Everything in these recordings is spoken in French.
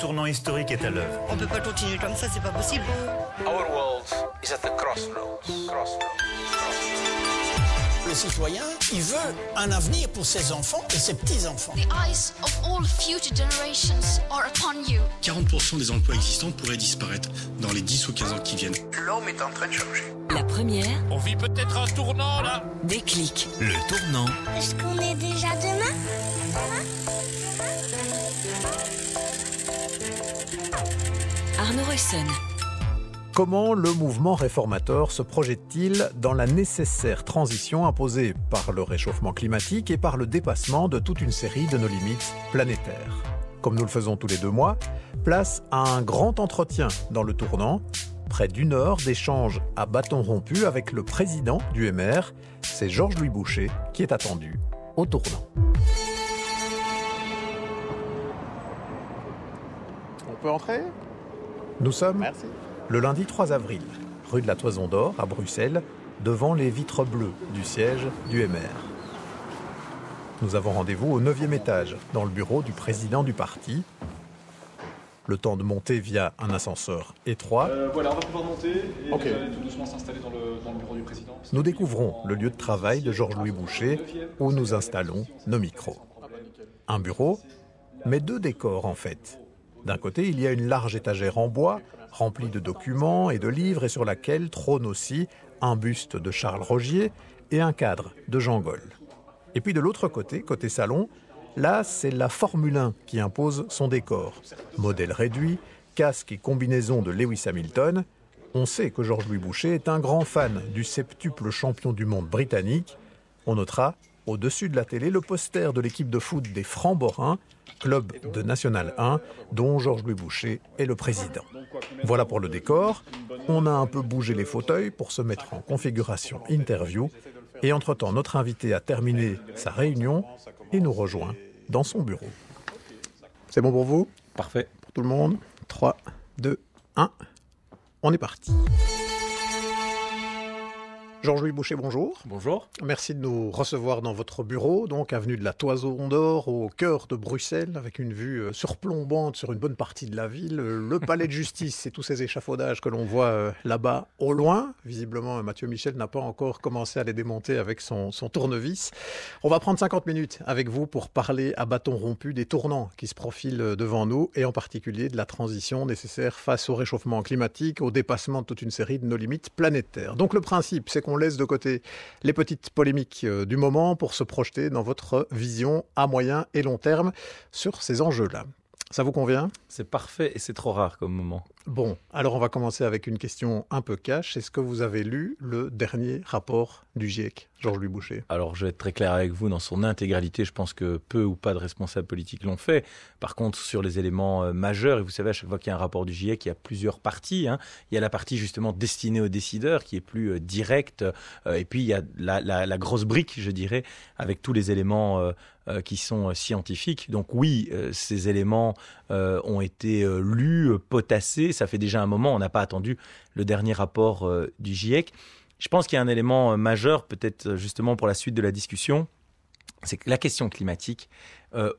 tournant historique est à l'œuvre. On ne peut pas continuer comme ça, c'est pas possible. Our world is at the crossroads. Crossroads. Le citoyen, il veut un avenir pour ses enfants et ses petits-enfants. The eyes of all future generations are upon you. 40% des emplois existants pourraient disparaître dans les 10 ou 15 ans qui viennent. L'homme est en train de changer. La première. On vit peut-être un tournant là. Déclic. Le tournant. Est-ce qu'on est déjà demain Comment le mouvement réformateur se projette-t-il dans la nécessaire transition imposée par le réchauffement climatique et par le dépassement de toute une série de nos limites planétaires Comme nous le faisons tous les deux mois, place à un grand entretien dans le tournant, près d'une heure d'échange à bâton rompu avec le président du MR, c'est Georges-Louis Boucher qui est attendu au tournant. On peut entrer nous sommes le lundi 3 avril, rue de la Toison d'Or à Bruxelles, devant les vitres bleues du siège du MR. Nous avons rendez-vous au 9e étage, dans le bureau du président du parti. Le temps de monter via un ascenseur étroit. Euh, voilà, on va pouvoir monter et euh, tout doucement s'installer dans le, bureau du président. Nous découvrons le lieu de travail de Georges-Louis ah, Boucher, où nous installons nos micros. Un bureau, mais deux décors en fait. D'un côté, il y a une large étagère en bois, remplie de documents et de livres, et sur laquelle trône aussi un buste de Charles Rogier et un cadre de Jean Gaulle. Et puis de l'autre côté, côté salon, là, c'est la Formule 1 qui impose son décor. Modèle réduit, casque et combinaison de Lewis Hamilton, on sait que Georges-Louis Boucher est un grand fan du septuple champion du monde britannique. On notera au-dessus de la télé le poster de l'équipe de foot des Francs-Borins club de National 1 dont Georges-Louis Boucher est le président. Voilà pour le décor. On a un peu bougé les fauteuils pour se mettre en configuration interview. Et entre-temps, notre invité a terminé sa réunion et nous rejoint dans son bureau. C'est bon pour vous Parfait. Pour tout le monde 3, 2, 1. On est parti jean louis Boucher, bonjour. Bonjour. Merci de nous recevoir dans votre bureau, donc avenue de la Toison d'Or, au cœur de Bruxelles, avec une vue euh, surplombante sur une bonne partie de la ville, euh, le palais de justice et tous ces échafaudages que l'on voit euh, là-bas au loin. Visiblement, Mathieu Michel n'a pas encore commencé à les démonter avec son, son tournevis. On va prendre 50 minutes avec vous pour parler à bâton rompu des tournants qui se profilent devant nous et en particulier de la transition nécessaire face au réchauffement climatique, au dépassement de toute une série de nos limites planétaires. Donc le principe, c'est on laisse de côté les petites polémiques euh, du moment pour se projeter dans votre vision à moyen et long terme sur ces enjeux-là. Ça vous convient C'est parfait et c'est trop rare comme moment. Bon, alors on va commencer avec une question un peu cash. Est-ce que vous avez lu le dernier rapport du GIEC, Georges-Louis Boucher Alors je vais être très clair avec vous, dans son intégralité, je pense que peu ou pas de responsables politiques l'ont fait. Par contre, sur les éléments euh, majeurs, et vous savez, à chaque fois qu'il y a un rapport du GIEC, il y a plusieurs parties. Hein. Il y a la partie justement destinée aux décideurs, qui est plus euh, directe, euh, et puis il y a la grosse brique, je dirais, avec tous les éléments qui sont scientifiques. Donc oui, ces éléments euh, ont été euh, lus, euh, potassés. Ça fait déjà un moment, on n'a pas attendu le dernier rapport du GIEC. Je pense qu'il y a un élément majeur, peut-être justement pour la suite de la discussion, c'est que la question climatique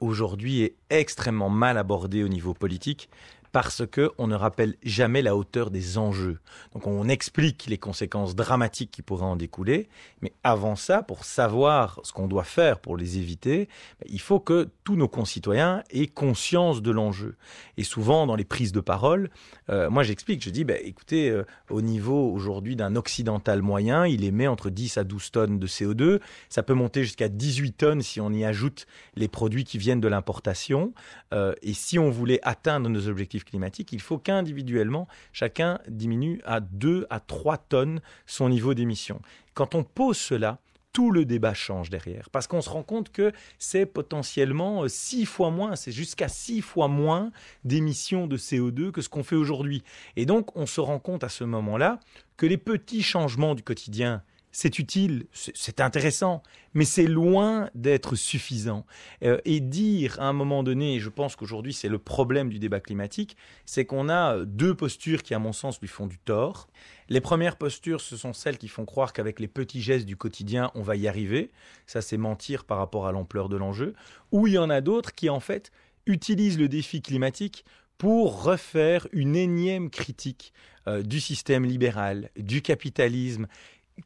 aujourd'hui est extrêmement mal abordée au niveau politique parce que on ne rappelle jamais la hauteur des enjeux. Donc on explique les conséquences dramatiques qui pourraient en découler, mais avant ça, pour savoir ce qu'on doit faire pour les éviter, bah, il faut que tous nos concitoyens aient conscience de l'enjeu. Et souvent dans les prises de parole, euh, moi j'explique, je dis, bah, écoutez, euh, au niveau aujourd'hui d'un occidental moyen, il émet entre 10 à 12 tonnes de CO2, ça peut monter jusqu'à 18 tonnes si on y ajoute les produits qui viennent de l'importation. Euh, et si on voulait atteindre nos objectifs climatique, il faut qu'individuellement, chacun diminue à 2 à 3 tonnes son niveau d'émission. Quand on pose cela, tout le débat change derrière, parce qu'on se rend compte que c'est potentiellement euh, six fois moins, c'est jusqu'à six fois moins d'émissions de CO2 que ce qu'on fait aujourd'hui. Et donc on se rend compte à ce moment-là que les petits changements du quotidien c'est utile, c'est intéressant, mais c'est loin d'être suffisant. Euh, et dire à un moment donné, et je pense qu'aujourd'hui c'est le problème du débat climatique, c'est qu'on a euh, deux postures qui à mon sens lui font du tort. Les premières postures, ce sont celles qui font croire qu'avec les petits gestes du quotidien, on va y arriver. Ça c'est mentir par rapport à l'ampleur de l'enjeu. Ou il y en a d'autres qui en fait utilisent le défi climatique pour refaire une énième critique euh, du système libéral, du capitalisme,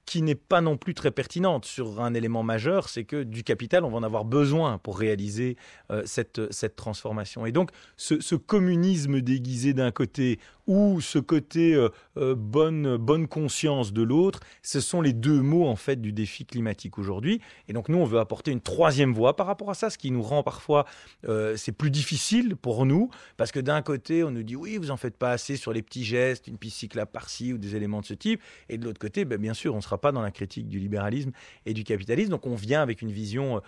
qui n'est pas non plus très pertinente sur un élément majeur, c'est que du capital, on va en avoir besoin pour réaliser euh, cette, transformation. Et donc, ce communisme déguisé d'un côté ou ce côté euh, euh, bonne, bonne conscience de l'autre, ce sont les deux mots en fait du défi climatique aujourd'hui. Et donc nous, on veut apporter une troisième voie par rapport à ça, ce qui nous rend parfois, euh, c'est plus difficile pour nous, parce que d'un côté, on nous dit oui, vous en faites pas assez sur les petits gestes, une piste cyclable par-ci ou des éléments de ce type, et de l'autre côté, ben, bien sûr, on ne sera pas dans la critique du libéralisme et du capitalisme. Donc on vient avec une vision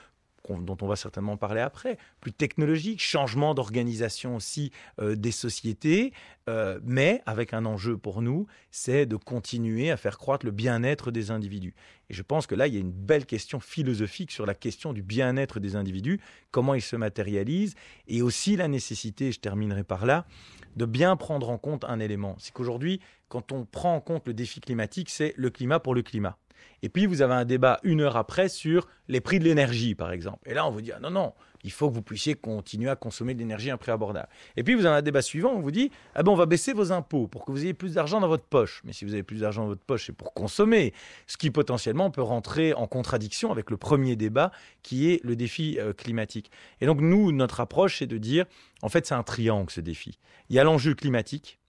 dont on va certainement parler après, plus technologique, changement d'organisation aussi euh, des sociétés, euh, mais avec un enjeu pour nous, c'est de continuer à faire croître le bien-être des individus. Et je pense que là, il y a une belle question philosophique sur la question du bien-être des individus, comment il se matérialisent, et aussi la nécessité, je terminerai par là, de bien prendre en compte un élément. C'est qu'aujourd'hui, quand on prend en compte le défi climatique, c'est le climat pour le climat. Et puis vous avez un débat une heure après sur les prix de l'énergie, par exemple. Et là, on vous dit ah non, non, il faut que vous puissiez continuer à consommer de l'énergie à un prix abordable. Et puis vous avez un débat suivant, on vous dit ah ben on va baisser vos impôts pour que vous ayez plus d'argent dans votre poche. Mais si vous avez plus d'argent dans votre poche, c'est pour consommer, ce qui potentiellement peut rentrer en contradiction avec le premier débat qui est le défi euh, climatique. Et donc nous, notre approche, c'est de dire en fait c'est un triangle ce défi. Il y a l'enjeu climatique.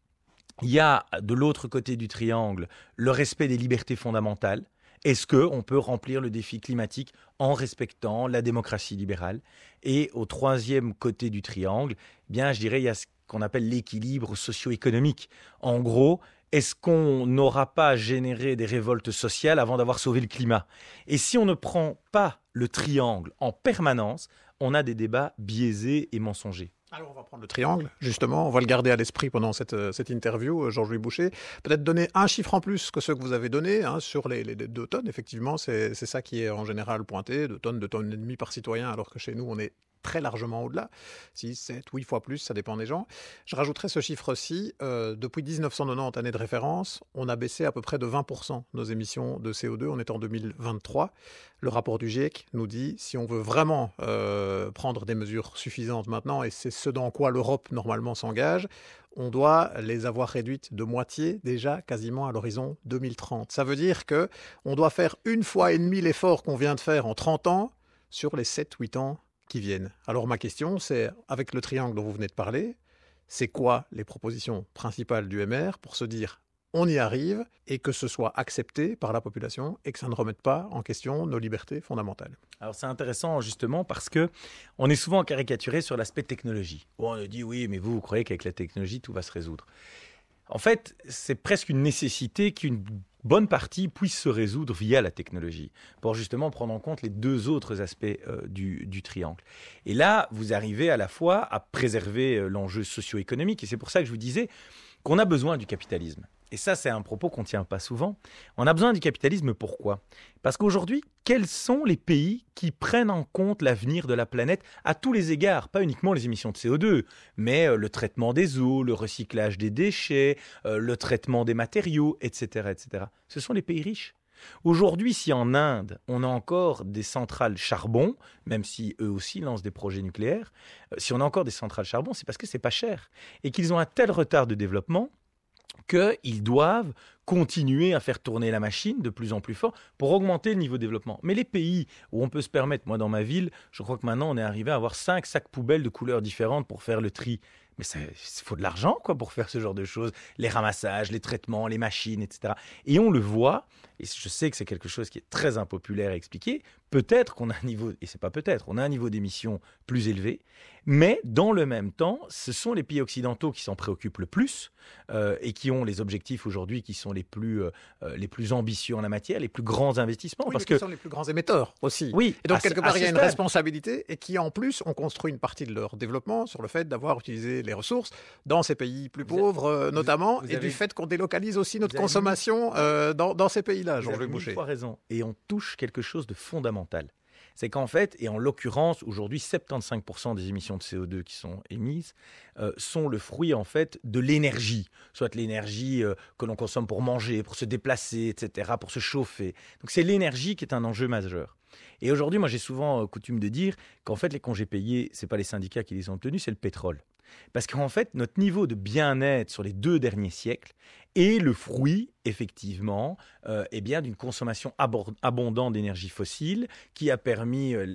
Il y a de l'autre côté du triangle le respect des libertés fondamentales, est-ce qu'on peut remplir le défi climatique en respectant la démocratie libérale Et au troisième côté du triangle, eh bien, je dirais, il y a ce qu'on appelle l'équilibre socio-économique. En gros, est-ce qu'on n'aura pas généré des révoltes sociales avant d'avoir sauvé le climat Et si on ne prend pas le triangle en permanence, on a des débats biaisés et mensongers. Alors on va prendre le triangle, justement, on va le garder à l'esprit pendant cette, euh, interview, euh, jean louis Boucher. Peut-être donner un chiffre en plus que ceux que vous avez donnés hein, sur les, les, deux tonnes, effectivement, c'est ça qui est en général pointé, deux tonnes, deux tonnes et demie par citoyen, alors que chez nous on est très largement au-delà, 6, 7, 8 fois plus, ça dépend des gens. Je rajouterai ce chiffre-ci, euh, depuis 1990, année de référence, on a baissé à peu près de 20% nos émissions de CO2, on est en 2023. Le rapport du GIEC nous dit, si on veut vraiment euh, prendre des mesures suffisantes maintenant, et c'est ce dans quoi l'Europe normalement s'engage, on doit les avoir réduites de moitié déjà quasiment à l'horizon 2030. Ça veut dire que on doit faire une fois et demie l'effort qu'on vient de faire en 30 ans sur les 7-8 ans viennent. Alors ma question, c'est avec le triangle dont vous venez de parler, c'est quoi les propositions principales du MR pour se dire on y arrive et que ce soit accepté par la population et que ça ne remette pas en question nos libertés fondamentales. Alors c'est intéressant justement parce que on est souvent caricaturé sur l'aspect technologie. Où on dit oui mais vous vous croyez qu'avec la technologie tout va se résoudre. En fait, c'est presque une nécessité qu'une bonne partie puisse se résoudre via la technologie, pour justement prendre en compte les deux autres aspects euh, du, du, triangle. Et là, vous arrivez à la fois à préserver euh, l'enjeu socio-économique, et c'est pour ça que je vous disais qu'on a besoin du capitalisme et ça c'est un propos qu'on ne tient pas souvent, on a besoin du capitalisme pourquoi Parce qu'aujourd'hui, quels sont les pays qui prennent en compte l'avenir de la planète à tous les égards, pas uniquement les émissions de CO2, mais euh, le traitement des eaux, le recyclage des déchets, euh, le traitement des matériaux, etc. etc. Ce sont les pays riches. Aujourd'hui, si en Inde, on a encore des centrales charbon, même si eux aussi lancent des projets nucléaires, euh, si on a encore des centrales charbon, c'est parce que c'est pas cher et qu'ils ont un tel retard de développement qu'ils doivent continuer à faire tourner la machine de plus en plus fort pour augmenter le niveau de développement. Mais les pays où on peut se permettre, moi dans ma ville, je crois que maintenant on est arrivé à avoir cinq sacs poubelles de couleurs différentes pour faire le tri. Mais il faut de l'argent quoi pour faire ce genre de choses, les ramassages, les traitements, les machines, etc. Et on le voit, et je sais que c'est quelque chose qui est très impopulaire à expliquer, peut-être qu'on a un niveau, et c'est pas peut-être, on a un niveau d'émission plus élevé, mais dans le même temps, ce sont les pays occidentaux qui s'en préoccupent le plus euh, et qui ont les objectifs aujourd'hui qui sont les les plus, euh, euh, les plus ambitieux en la matière, les plus grands investissements. parce que sont les plus grands émetteurs aussi. Oui, et donc, quelque part, il y a une responsabilité et qui, en plus, on construit une partie de leur développement sur le fait d'avoir utilisé les ressources dans ces pays plus pauvres, euh, notamment, et du fait qu'on délocalise aussi notre consommation dans, ces pays-là, Jean-Luc Boucher. raison. Et on touche quelque chose de fondamental c'est qu'en fait, et en l'occurrence, aujourd'hui, 75% des émissions de CO2 qui sont émises euh, sont le fruit en fait de l'énergie, soit l'énergie euh, que l'on consomme pour manger, pour se déplacer, etc., pour se chauffer. Donc c'est l'énergie qui est un enjeu majeur. Et aujourd'hui, moi j'ai souvent euh, coutume de dire qu'en fait les congés payés, ce n'est pas les syndicats qui les ont obtenus, c'est le pétrole. Parce qu'en fait, notre niveau de bien-être sur les deux derniers siècles et le fruit, effectivement, euh, eh bien d'une consommation abondante d'énergie fossile qui a permis, euh,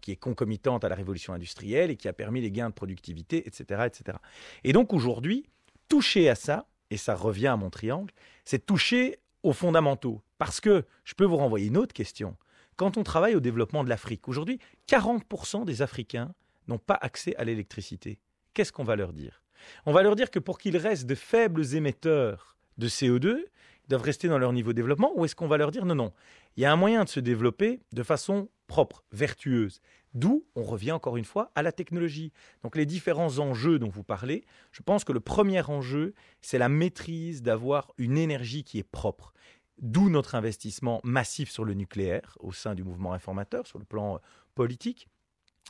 qui est concomitante à la révolution industrielle et qui a permis les gains de productivité, etc., etc. Et donc aujourd'hui, toucher à ça, et ça revient à mon triangle, c'est toucher aux fondamentaux. Parce que je peux vous renvoyer une autre question. Quand on travaille au développement de l'Afrique, aujourd'hui, 40% des Africains n'ont pas accès à l'électricité. Qu'est-ce qu'on va leur dire On va leur dire que pour qu'ils restent de faibles émetteurs de CO2 doivent rester dans leur niveau de développement ou est-ce qu'on va leur dire non, non, il y a un moyen de se développer de façon propre, vertueuse D'où on revient encore une fois à la technologie. Donc les différents enjeux dont vous parlez, je pense que le premier enjeu, c'est la maîtrise d'avoir une énergie qui est propre. D'où notre investissement massif sur le nucléaire au sein du mouvement informateur, sur le plan euh, politique,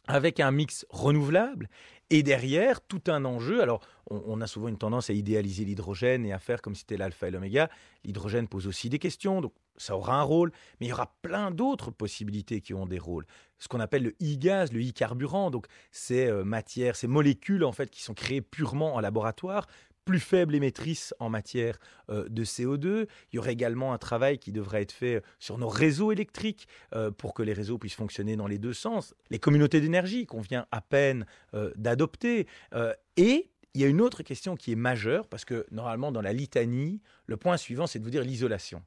avec un mix renouvelable et derrière tout un enjeu. Alors, on, a souvent une tendance à idéaliser l'hydrogène et à faire comme si c'était l'alpha et l'oméga. L'hydrogène pose aussi des questions, donc ça aura un rôle, mais il y aura plein d'autres possibilités qui ont des rôles. Ce qu'on appelle le e-gaz, le e-carburant, donc ces euh, matières, ces molécules en fait qui sont créées purement en laboratoire, plus faible émettrice en matière euh, de CO2. Il y aurait également un travail qui devrait être fait euh, sur nos réseaux électriques euh, pour que les réseaux puissent fonctionner dans les deux sens. Les communautés d'énergie qu'on vient à peine d'adopter. et il y a une autre question qui est majeure parce que normalement dans la litanie, le point suivant c'est de vous dire l'isolation.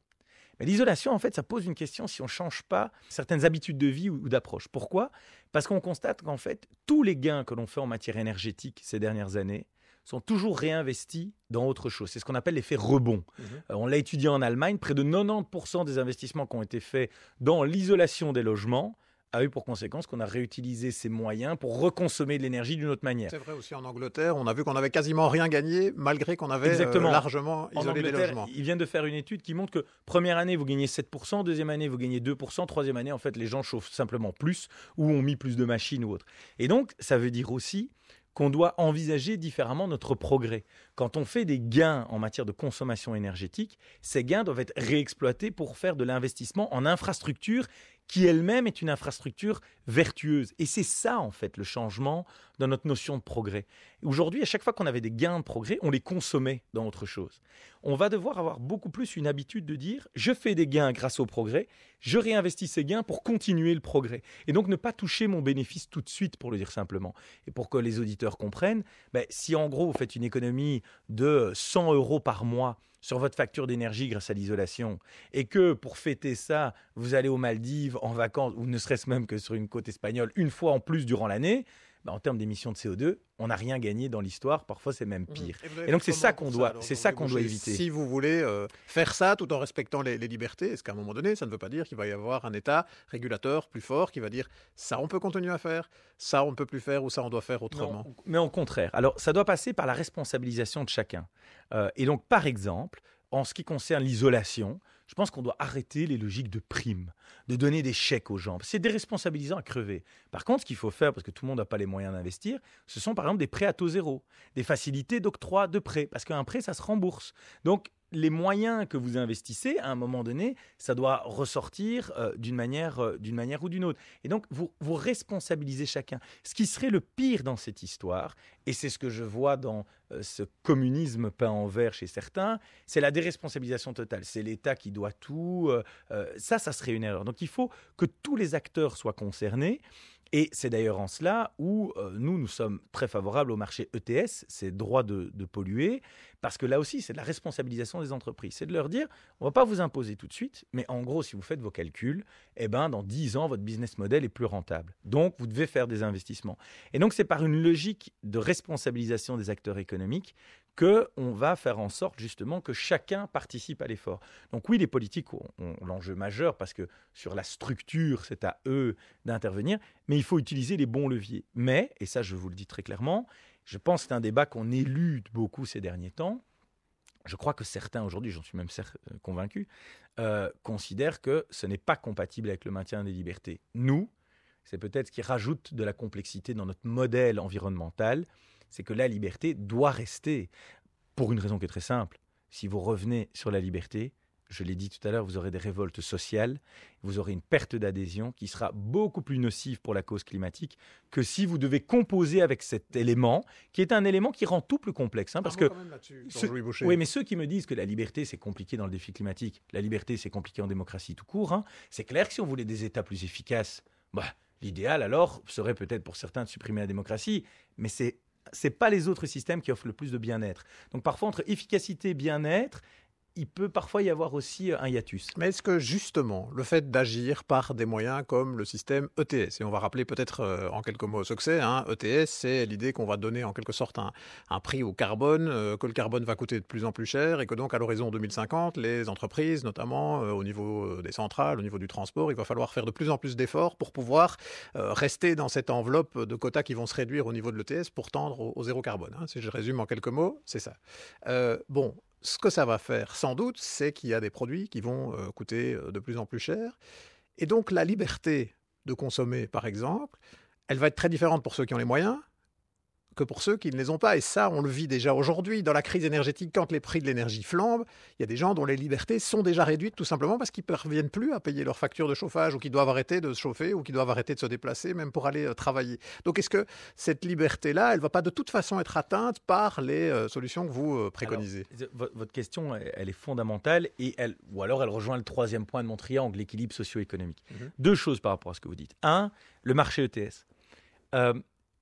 Mais l'isolation, en fait, ça pose une question si on ne change pas certaines habitudes de vie ou d'approche. Pourquoi Parce qu'on constate qu'en fait, tous les gains que l'on fait en matière énergétique ces dernières années, sont toujours réinvestis dans autre chose. C'est ce qu'on appelle l'effet rebond. Mhm. Euh, on l'a étudié en Allemagne, près de 90% des investissements qui ont été faits dans l'isolation des logements a eu pour conséquence qu'on a réutilisé ces moyens pour reconsommer de l'énergie d'une autre manière. C'est vrai aussi en Angleterre, on a vu qu'on n'avait quasiment rien gagné malgré qu'on avait euh, largement isolé en les logements. Ils viennent de faire une étude qui montre que première année vous gagnez 7%, deuxième année vous gagnez 2%, troisième année en fait les gens chauffent simplement plus ou ont mis plus de machines ou autre. Et donc ça veut dire aussi qu'on doit envisager différemment notre progrès. Quand on fait des gains en matière de consommation énergétique, ces gains doivent être réexploités pour faire de l'investissement en infrastructures qui elle-même est une infrastructure vertueuse. Et c'est ça, en fait, le changement dans notre notion de progrès. Aujourd'hui, à chaque fois qu'on avait des gains de progrès, on les consommait dans autre chose. On va devoir avoir beaucoup plus une habitude de dire, je fais des gains grâce au progrès, je réinvestis ces gains pour continuer le progrès. Et donc ne pas toucher mon bénéfice tout de suite, pour le dire simplement. Et pour que les auditeurs comprennent, ben, si en gros, vous faites une économie de 100 euros par mois, sur votre facture d'énergie grâce à l'isolation, et que pour fêter ça, vous allez aux Maldives en vacances, ou ne serait-ce même que sur une côte espagnole, une fois en plus durant l'année, bah, en termes d'émissions de CO2, on n'a rien gagné dans l'histoire. Parfois, c'est même mm. pire. Et, donc, c'est ça qu'on doit, c'est ça qu'on doit éviter. Si vous voulez euh, faire ça tout en respectant les, libertés, est-ce qu'à un moment donné, ça ne veut pas dire qu'il va y avoir un État régulateur plus fort qui va dire ça, on peut continuer à faire, ça, on ne peut plus faire ou ça, on doit faire autrement Mais au contraire. Alors, ça doit passer par la responsabilisation de chacun. Euh, et donc, par exemple, en ce qui concerne l'isolation, je pense qu'on doit arrêter les logiques de primes, de donner des chèques aux gens. C'est déresponsabilisant à crever. Par contre, ce qu'il faut faire, parce que tout le monde n'a pas les moyens d'investir, ce sont par exemple des prêts à taux zéro, des facilités d'octroi de prêts, parce qu'un prêt, ça se rembourse. Donc, les moyens que vous investissez, à un moment donné, ça doit ressortir euh, d'une manière, euh, d'une manière ou d'une autre. Et donc, vous, vous responsabilisez chacun. Ce qui serait le pire dans cette histoire, et c'est ce que je vois dans euh, ce communisme peint en vert chez certains, c'est la déresponsabilisation totale. C'est l'État qui doit tout. ça, ça serait une erreur. Donc, il faut que tous les acteurs soient concernés. Et c'est d'ailleurs en cela où euh, nous, nous sommes très favorables au marché ETS, ces droits de, polluer, parce que là aussi, c'est de la responsabilisation des entreprises. C'est de leur dire, on ne va pas vous imposer tout de suite, mais en gros, si vous faites vos calculs, eh ben, dans 10 ans, votre business model est plus rentable. Donc, vous devez faire des investissements. Et donc, c'est par une logique de responsabilisation des acteurs économiques qu'on va faire en sorte justement que chacun participe à l'effort. Donc oui, les politiques ont, l'enjeu majeur parce que sur la structure, c'est à eux d'intervenir, mais il faut utiliser les bons leviers. Mais, et ça je vous le dis très clairement, je pense que c'est un débat qu'on élude beaucoup ces derniers temps. Je crois que certains aujourd'hui, j'en suis même euh, convaincu, euh, considèrent que ce n'est pas compatible avec le maintien des libertés. Nous, c'est peut-être ce qui rajoute de la complexité dans notre modèle environnemental c'est que la liberté doit rester, pour une raison qui est très simple. Si vous revenez sur la liberté, je l'ai dit tout à l'heure, vous aurez des révoltes sociales, vous aurez une perte d'adhésion qui sera beaucoup plus nocive pour la cause climatique que si vous devez composer avec cet élément, qui est un élément qui rend tout plus complexe. Hein, parce que, oui, mais ceux qui me disent que la liberté c'est compliqué dans le défi climatique, la liberté c'est compliqué en démocratie tout court, hein, c'est clair que si on voulait des États plus efficaces, bah, l'idéal alors serait peut-être pour certains de supprimer la démocratie, mais c'est ce c'est pas les autres systèmes qui offrent le plus de bien-être. Donc parfois entre efficacité et bien-être, il peut parfois y avoir aussi euh, un hiatus. Mais est-ce que justement le fait d'agir par des moyens comme le système ETS, et on va rappeler peut-être euh, en quelques mots ce que c'est, ETS hein, e c'est l'idée qu'on va donner en quelque sorte un, prix au carbone, euh, que le carbone va coûter de plus en plus cher, et que donc à l'horizon 2050, les entreprises, notamment au niveau des centrales, au niveau du transport, il va falloir faire de plus en plus d'efforts pour pouvoir rester dans cette enveloppe de quotas qui vont se réduire au niveau de l'ETS pour tendre au, zéro carbone. Hein. Si je résume en quelques mots, c'est ça. bon, ce que ça va faire, sans doute, c'est qu'il y a des produits qui vont euh, coûter euh, de plus en plus cher. Et donc la liberté de consommer, par exemple, elle va être très différente pour ceux qui ont les moyens que pour ceux qui ne les ont pas. Et ça, on le vit déjà aujourd'hui dans la crise énergétique, quand les prix de l'énergie flambent, il y a des gens dont les libertés sont déjà réduites tout simplement parce qu'ils ne parviennent plus à payer leurs factures de chauffage ou qu'ils doivent arrêter de se chauffer ou qu'ils doivent arrêter de se déplacer même pour aller euh, travailler. Donc est-ce que cette liberté-là, elle ne va pas de toute façon être atteinte par les euh, solutions que vous euh, préconisez Votre question, elle est fondamentale et elle, ou alors elle rejoint le troisième point de mon triangle, l'équilibre socio-économique. Mhm. Deux choses par rapport à ce que vous dites. Un, le marché ETS. Euh,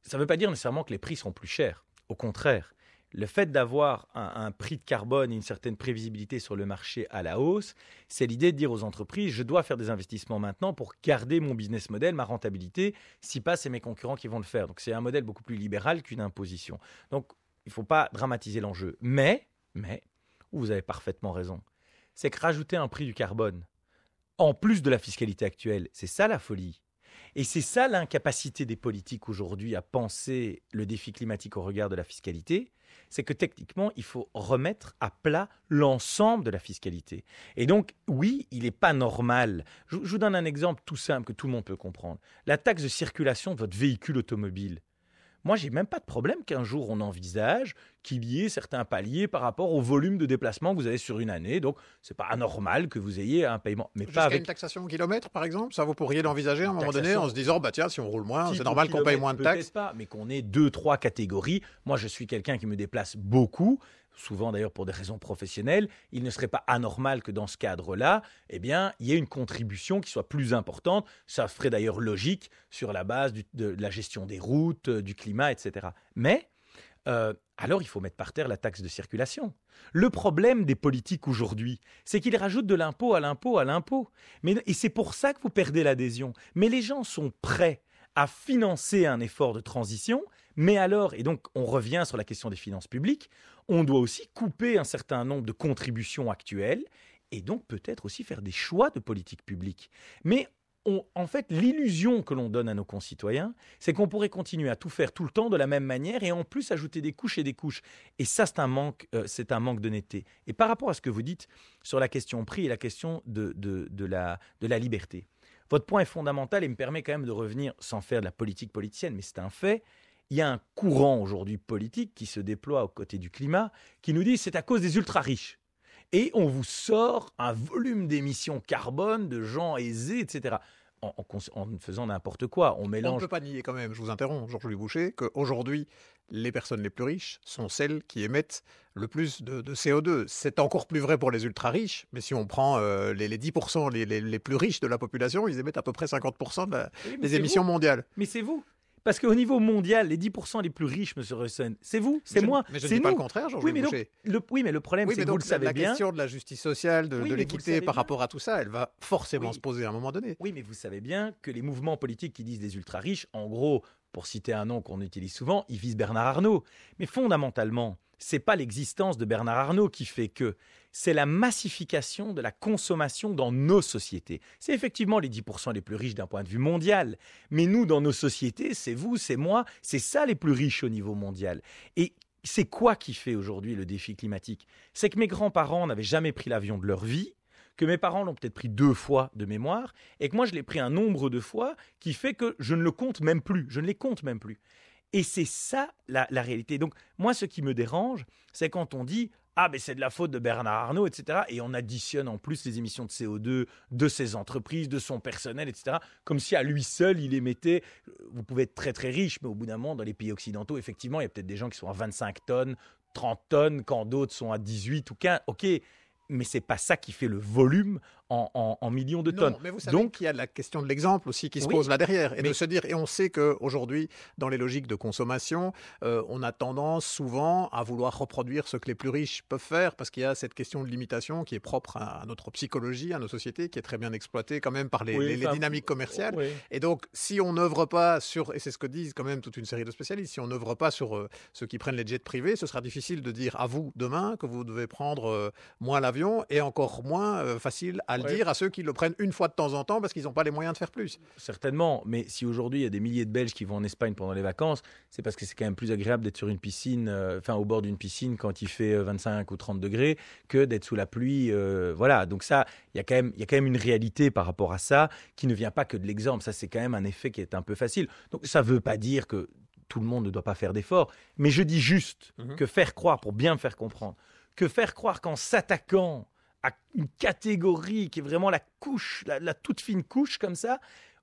ça ne veut pas dire nécessairement que les prix sont plus chers. Au contraire, le fait d'avoir un, un, prix de carbone et une certaine prévisibilité sur le marché à la hausse, c'est l'idée de dire aux entreprises, je dois faire des investissements maintenant pour garder mon business model, ma rentabilité. Si pas, c'est mes concurrents qui vont le faire. Donc c'est un modèle beaucoup plus libéral qu'une imposition. Donc il ne faut pas dramatiser l'enjeu. Mais, mais, vous avez parfaitement raison, c'est que rajouter un prix du carbone, en plus de la fiscalité actuelle, c'est ça la folie. Et c'est ça l'incapacité des politiques aujourd'hui à penser le défi climatique au regard de la fiscalité, c'est que techniquement, il faut remettre à plat l'ensemble de la fiscalité. Et donc, oui, il n'est pas normal. Je, vous donne un exemple tout simple que tout le monde peut comprendre. La taxe de circulation de votre véhicule automobile. Moi, j'ai même pas de problème qu'un jour on envisage qu'il y ait certains paliers par rapport au volume de déplacement que vous avez sur une année. Donc, c'est pas anormal que vous ayez un paiement. Mais pas avec une taxation au kilomètre, par exemple. Ça, vous pourriez l'envisager à un moment donné en se disant, bah tiens, si on roule moins, c'est normal qu'on paye moins de taxes. mais qu'on ait deux, trois catégories. Moi, je suis quelqu'un qui me déplace beaucoup souvent d'ailleurs pour des raisons professionnelles, il ne serait pas anormal que dans ce cadre-là, eh il y ait une contribution qui soit plus importante. Ça ferait d'ailleurs logique sur la base de, la gestion des routes, euh, du climat, etc. Mais euh, alors il faut mettre par terre la taxe de circulation. Le problème des politiques aujourd'hui, c'est qu'ils rajoutent de l'impôt à l'impôt à l'impôt. Mais, et c'est pour ça que vous perdez l'adhésion. Mais les gens sont prêts à financer un effort de transition mais alors, et donc on revient sur la question des finances publiques, on doit aussi couper un certain nombre de contributions actuelles et donc peut-être aussi faire des choix de politique publique. Mais en fait, l'illusion que l'on donne à nos concitoyens, c'est qu'on pourrait continuer à tout faire tout le temps de la même manière et en plus ajouter des couches et des couches. Et ça, c'est un manque, euh, c'est un manque d'honnêteté. Et par rapport à ce que vous dites sur la question prix et la question de, la, de la liberté, votre point est fondamental et me permet quand même de revenir, sans faire de la politique politicienne, mais c'est un fait, il y a un courant aujourd'hui politique qui se déploie aux côtés du climat qui nous dit c'est à cause des ultra-riches. Et on vous sort un volume d'émissions carbone de gens aisés, etc. En, en, faisant n'importe quoi. On mélange. On ne peut pas nier quand même, je vous interromps, Georges-Louis Boucher, qu'aujourd'hui, les personnes les plus riches sont celles qui émettent le plus de, CO2. C'est encore plus vrai pour les ultra-riches, mais si on prend euh, les, 10% les, les, plus riches de la population, ils émettent à peu près 50% des émissions mondiales. Mais c'est vous parce qu'au niveau mondial, les 10% les plus riches, monsieur Reusson, c'est vous, c'est moi, c'est nous. Mais je dis pas le contraire, jean oui, mais le, oui, mais le problème, c'est que vous le savez la bien. La question de la justice sociale, de, l'équité par rapport à tout ça, elle va forcément se poser à un moment donné. Oui, mais vous savez bien que les mouvements politiques qui disent des ultra-riches, en gros, pour citer un nom qu'on utilise souvent, il vise Bernard Arnault. Mais fondamentalement, c'est pas l'existence de Bernard Arnault qui fait que, c'est la massification de la consommation dans nos sociétés. C'est effectivement les 10% les plus riches d'un point de vue mondial, mais nous, dans nos sociétés, c'est vous, c'est moi, c'est ça les plus riches au niveau mondial. Et c'est quoi qui fait aujourd'hui le défi climatique C'est que mes grands-parents n'avaient jamais pris l'avion de leur vie, que mes parents l'ont peut-être pris deux fois de mémoire, et que moi je l'ai pris un nombre de fois qui fait que je ne le compte même plus, je ne les compte même plus. Et c'est ça la, réalité. Donc moi ce qui me dérange, c'est quand on dit ah mais c'est de la faute de Bernard Arnault, etc. Et on additionne en plus les émissions de CO2 de ses entreprises, de son personnel, etc. Comme si à lui seul il émettait. Euh, vous pouvez être très très riche, mais au bout d'un moment dans les pays occidentaux, effectivement, il y a peut-être des gens qui sont à 25 tonnes, 30 tonnes, quand d'autres sont à 18 ou 15. Ok, mais c'est pas ça qui fait le volume en, millions de tonnes. Mais vous savez Donc, il y a la question de l'exemple aussi qui se pose là derrière, et de se dire, et on sait qu'aujourd'hui, dans les logiques de consommation, euh, on a tendance souvent à vouloir reproduire ce que les plus riches peuvent faire, parce qu'il y a cette question de limitation qui est propre à, notre psychologie, à nos sociétés, qui est très bien exploitée quand même par les, dynamiques commerciales. Et donc, si on n'œuvre pas sur, et c'est ce que disent quand même toute une série de spécialistes, si on n'œuvre pas sur euh, ceux qui prennent les jets privés, ce sera difficile de dire à vous demain que vous devez prendre euh, moins l'avion est encore moins euh, facile à le dire à ceux qui le prennent une fois de temps en temps parce qu'ils n'ont pas les moyens de faire plus. Certainement, mais si aujourd'hui il y a des milliers de Belges qui vont en Espagne pendant les vacances, c'est parce que c'est quand même plus agréable d'être sur une piscine, euh, enfin au bord d'une piscine quand il fait 25 euh, ou 30 degrés que d'être sous la pluie. voilà, donc ça, il y, a quand même, une réalité par rapport à ça qui ne vient pas que de l'exemple. Ça, c'est quand même un effet qui est un peu facile. Donc ça ne veut pas dire que tout le monde ne doit pas faire d'efforts, mais je dis juste mhm. que faire croire pour bien faire comprendre que faire croire qu'en s'attaquant à une catégorie qui est vraiment la couche, la, toute fine couche comme ça,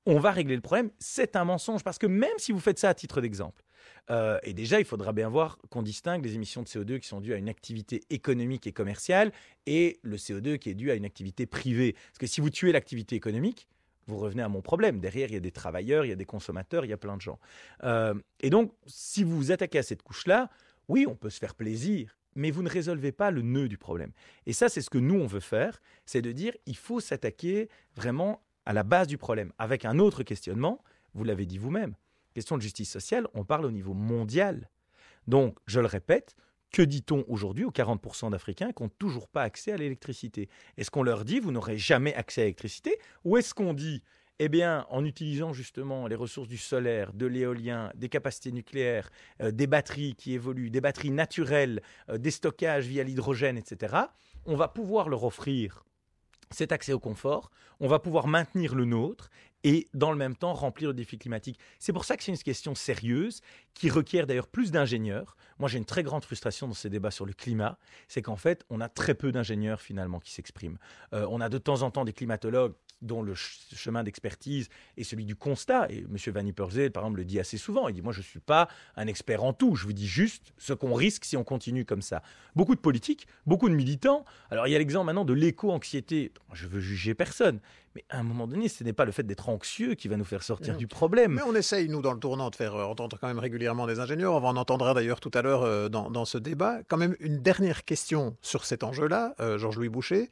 on va régler le problème, c'est un mensonge. Parce que même si vous faites ça à titre d'exemple, euh, et déjà, il faudra bien voir qu'on distingue les émissions de CO2 qui sont dues à une activité économique et commerciale et le CO2 qui est dû à une activité privée. Parce que si vous tuez l'activité économique, vous revenez à mon problème. Derrière, il y a des travailleurs, il y a des consommateurs, il y a plein de gens. Euh, et donc, si vous vous attaquez à cette couche-là, oui, on peut se faire plaisir mais vous ne résolvez pas le nœud du problème. Et ça, c'est ce que nous, on veut faire, c'est de dire, il faut s'attaquer vraiment à la base du problème, avec un autre questionnement, vous l'avez dit vous-même, question de justice sociale, on parle au niveau mondial. Donc, je le répète, que dit-on aujourd'hui aux 40% d'Africains qui n'ont toujours pas accès à l'électricité Est-ce qu'on leur dit, vous n'aurez jamais accès à l'électricité Ou est-ce qu'on dit, eh bien, en utilisant justement les ressources du solaire, de l'éolien, des capacités nucléaires, euh, des batteries qui évoluent, des batteries naturelles, euh, des stockages via l'hydrogène, etc., on va pouvoir leur offrir cet accès au confort, on va pouvoir maintenir le nôtre et dans le même temps remplir le défi climatique. C'est pour ça que c'est une question sérieuse qui requiert d'ailleurs plus d'ingénieurs. Moi j'ai une très grande frustration dans ces débats sur le climat, c'est qu'en fait on a très peu d'ingénieurs finalement qui s'expriment. Euh, on a de temps en temps des climatologues dont le chemin d'expertise est celui du constat. Et M. Van Nipperzel, par exemple, le dit assez souvent. Il dit, moi, je ne suis pas un expert en tout. Je vous dis juste ce qu'on risque si on continue comme ça. Beaucoup de politiques, beaucoup de militants. Alors, il y a l'exemple maintenant de l'éco-anxiété. Je veux juger personne à un moment donné, ce n'est pas le fait d'être anxieux qui va nous faire sortir mm. du problème. Mais on essaye, nous, dans le tournant, de faire euh, entendre quand même régulièrement des ingénieurs. On en entendra d'ailleurs tout à l'heure euh, dans, dans, ce débat. Quand même, une dernière question sur cet enjeu-là, euh, Georges-Louis Boucher.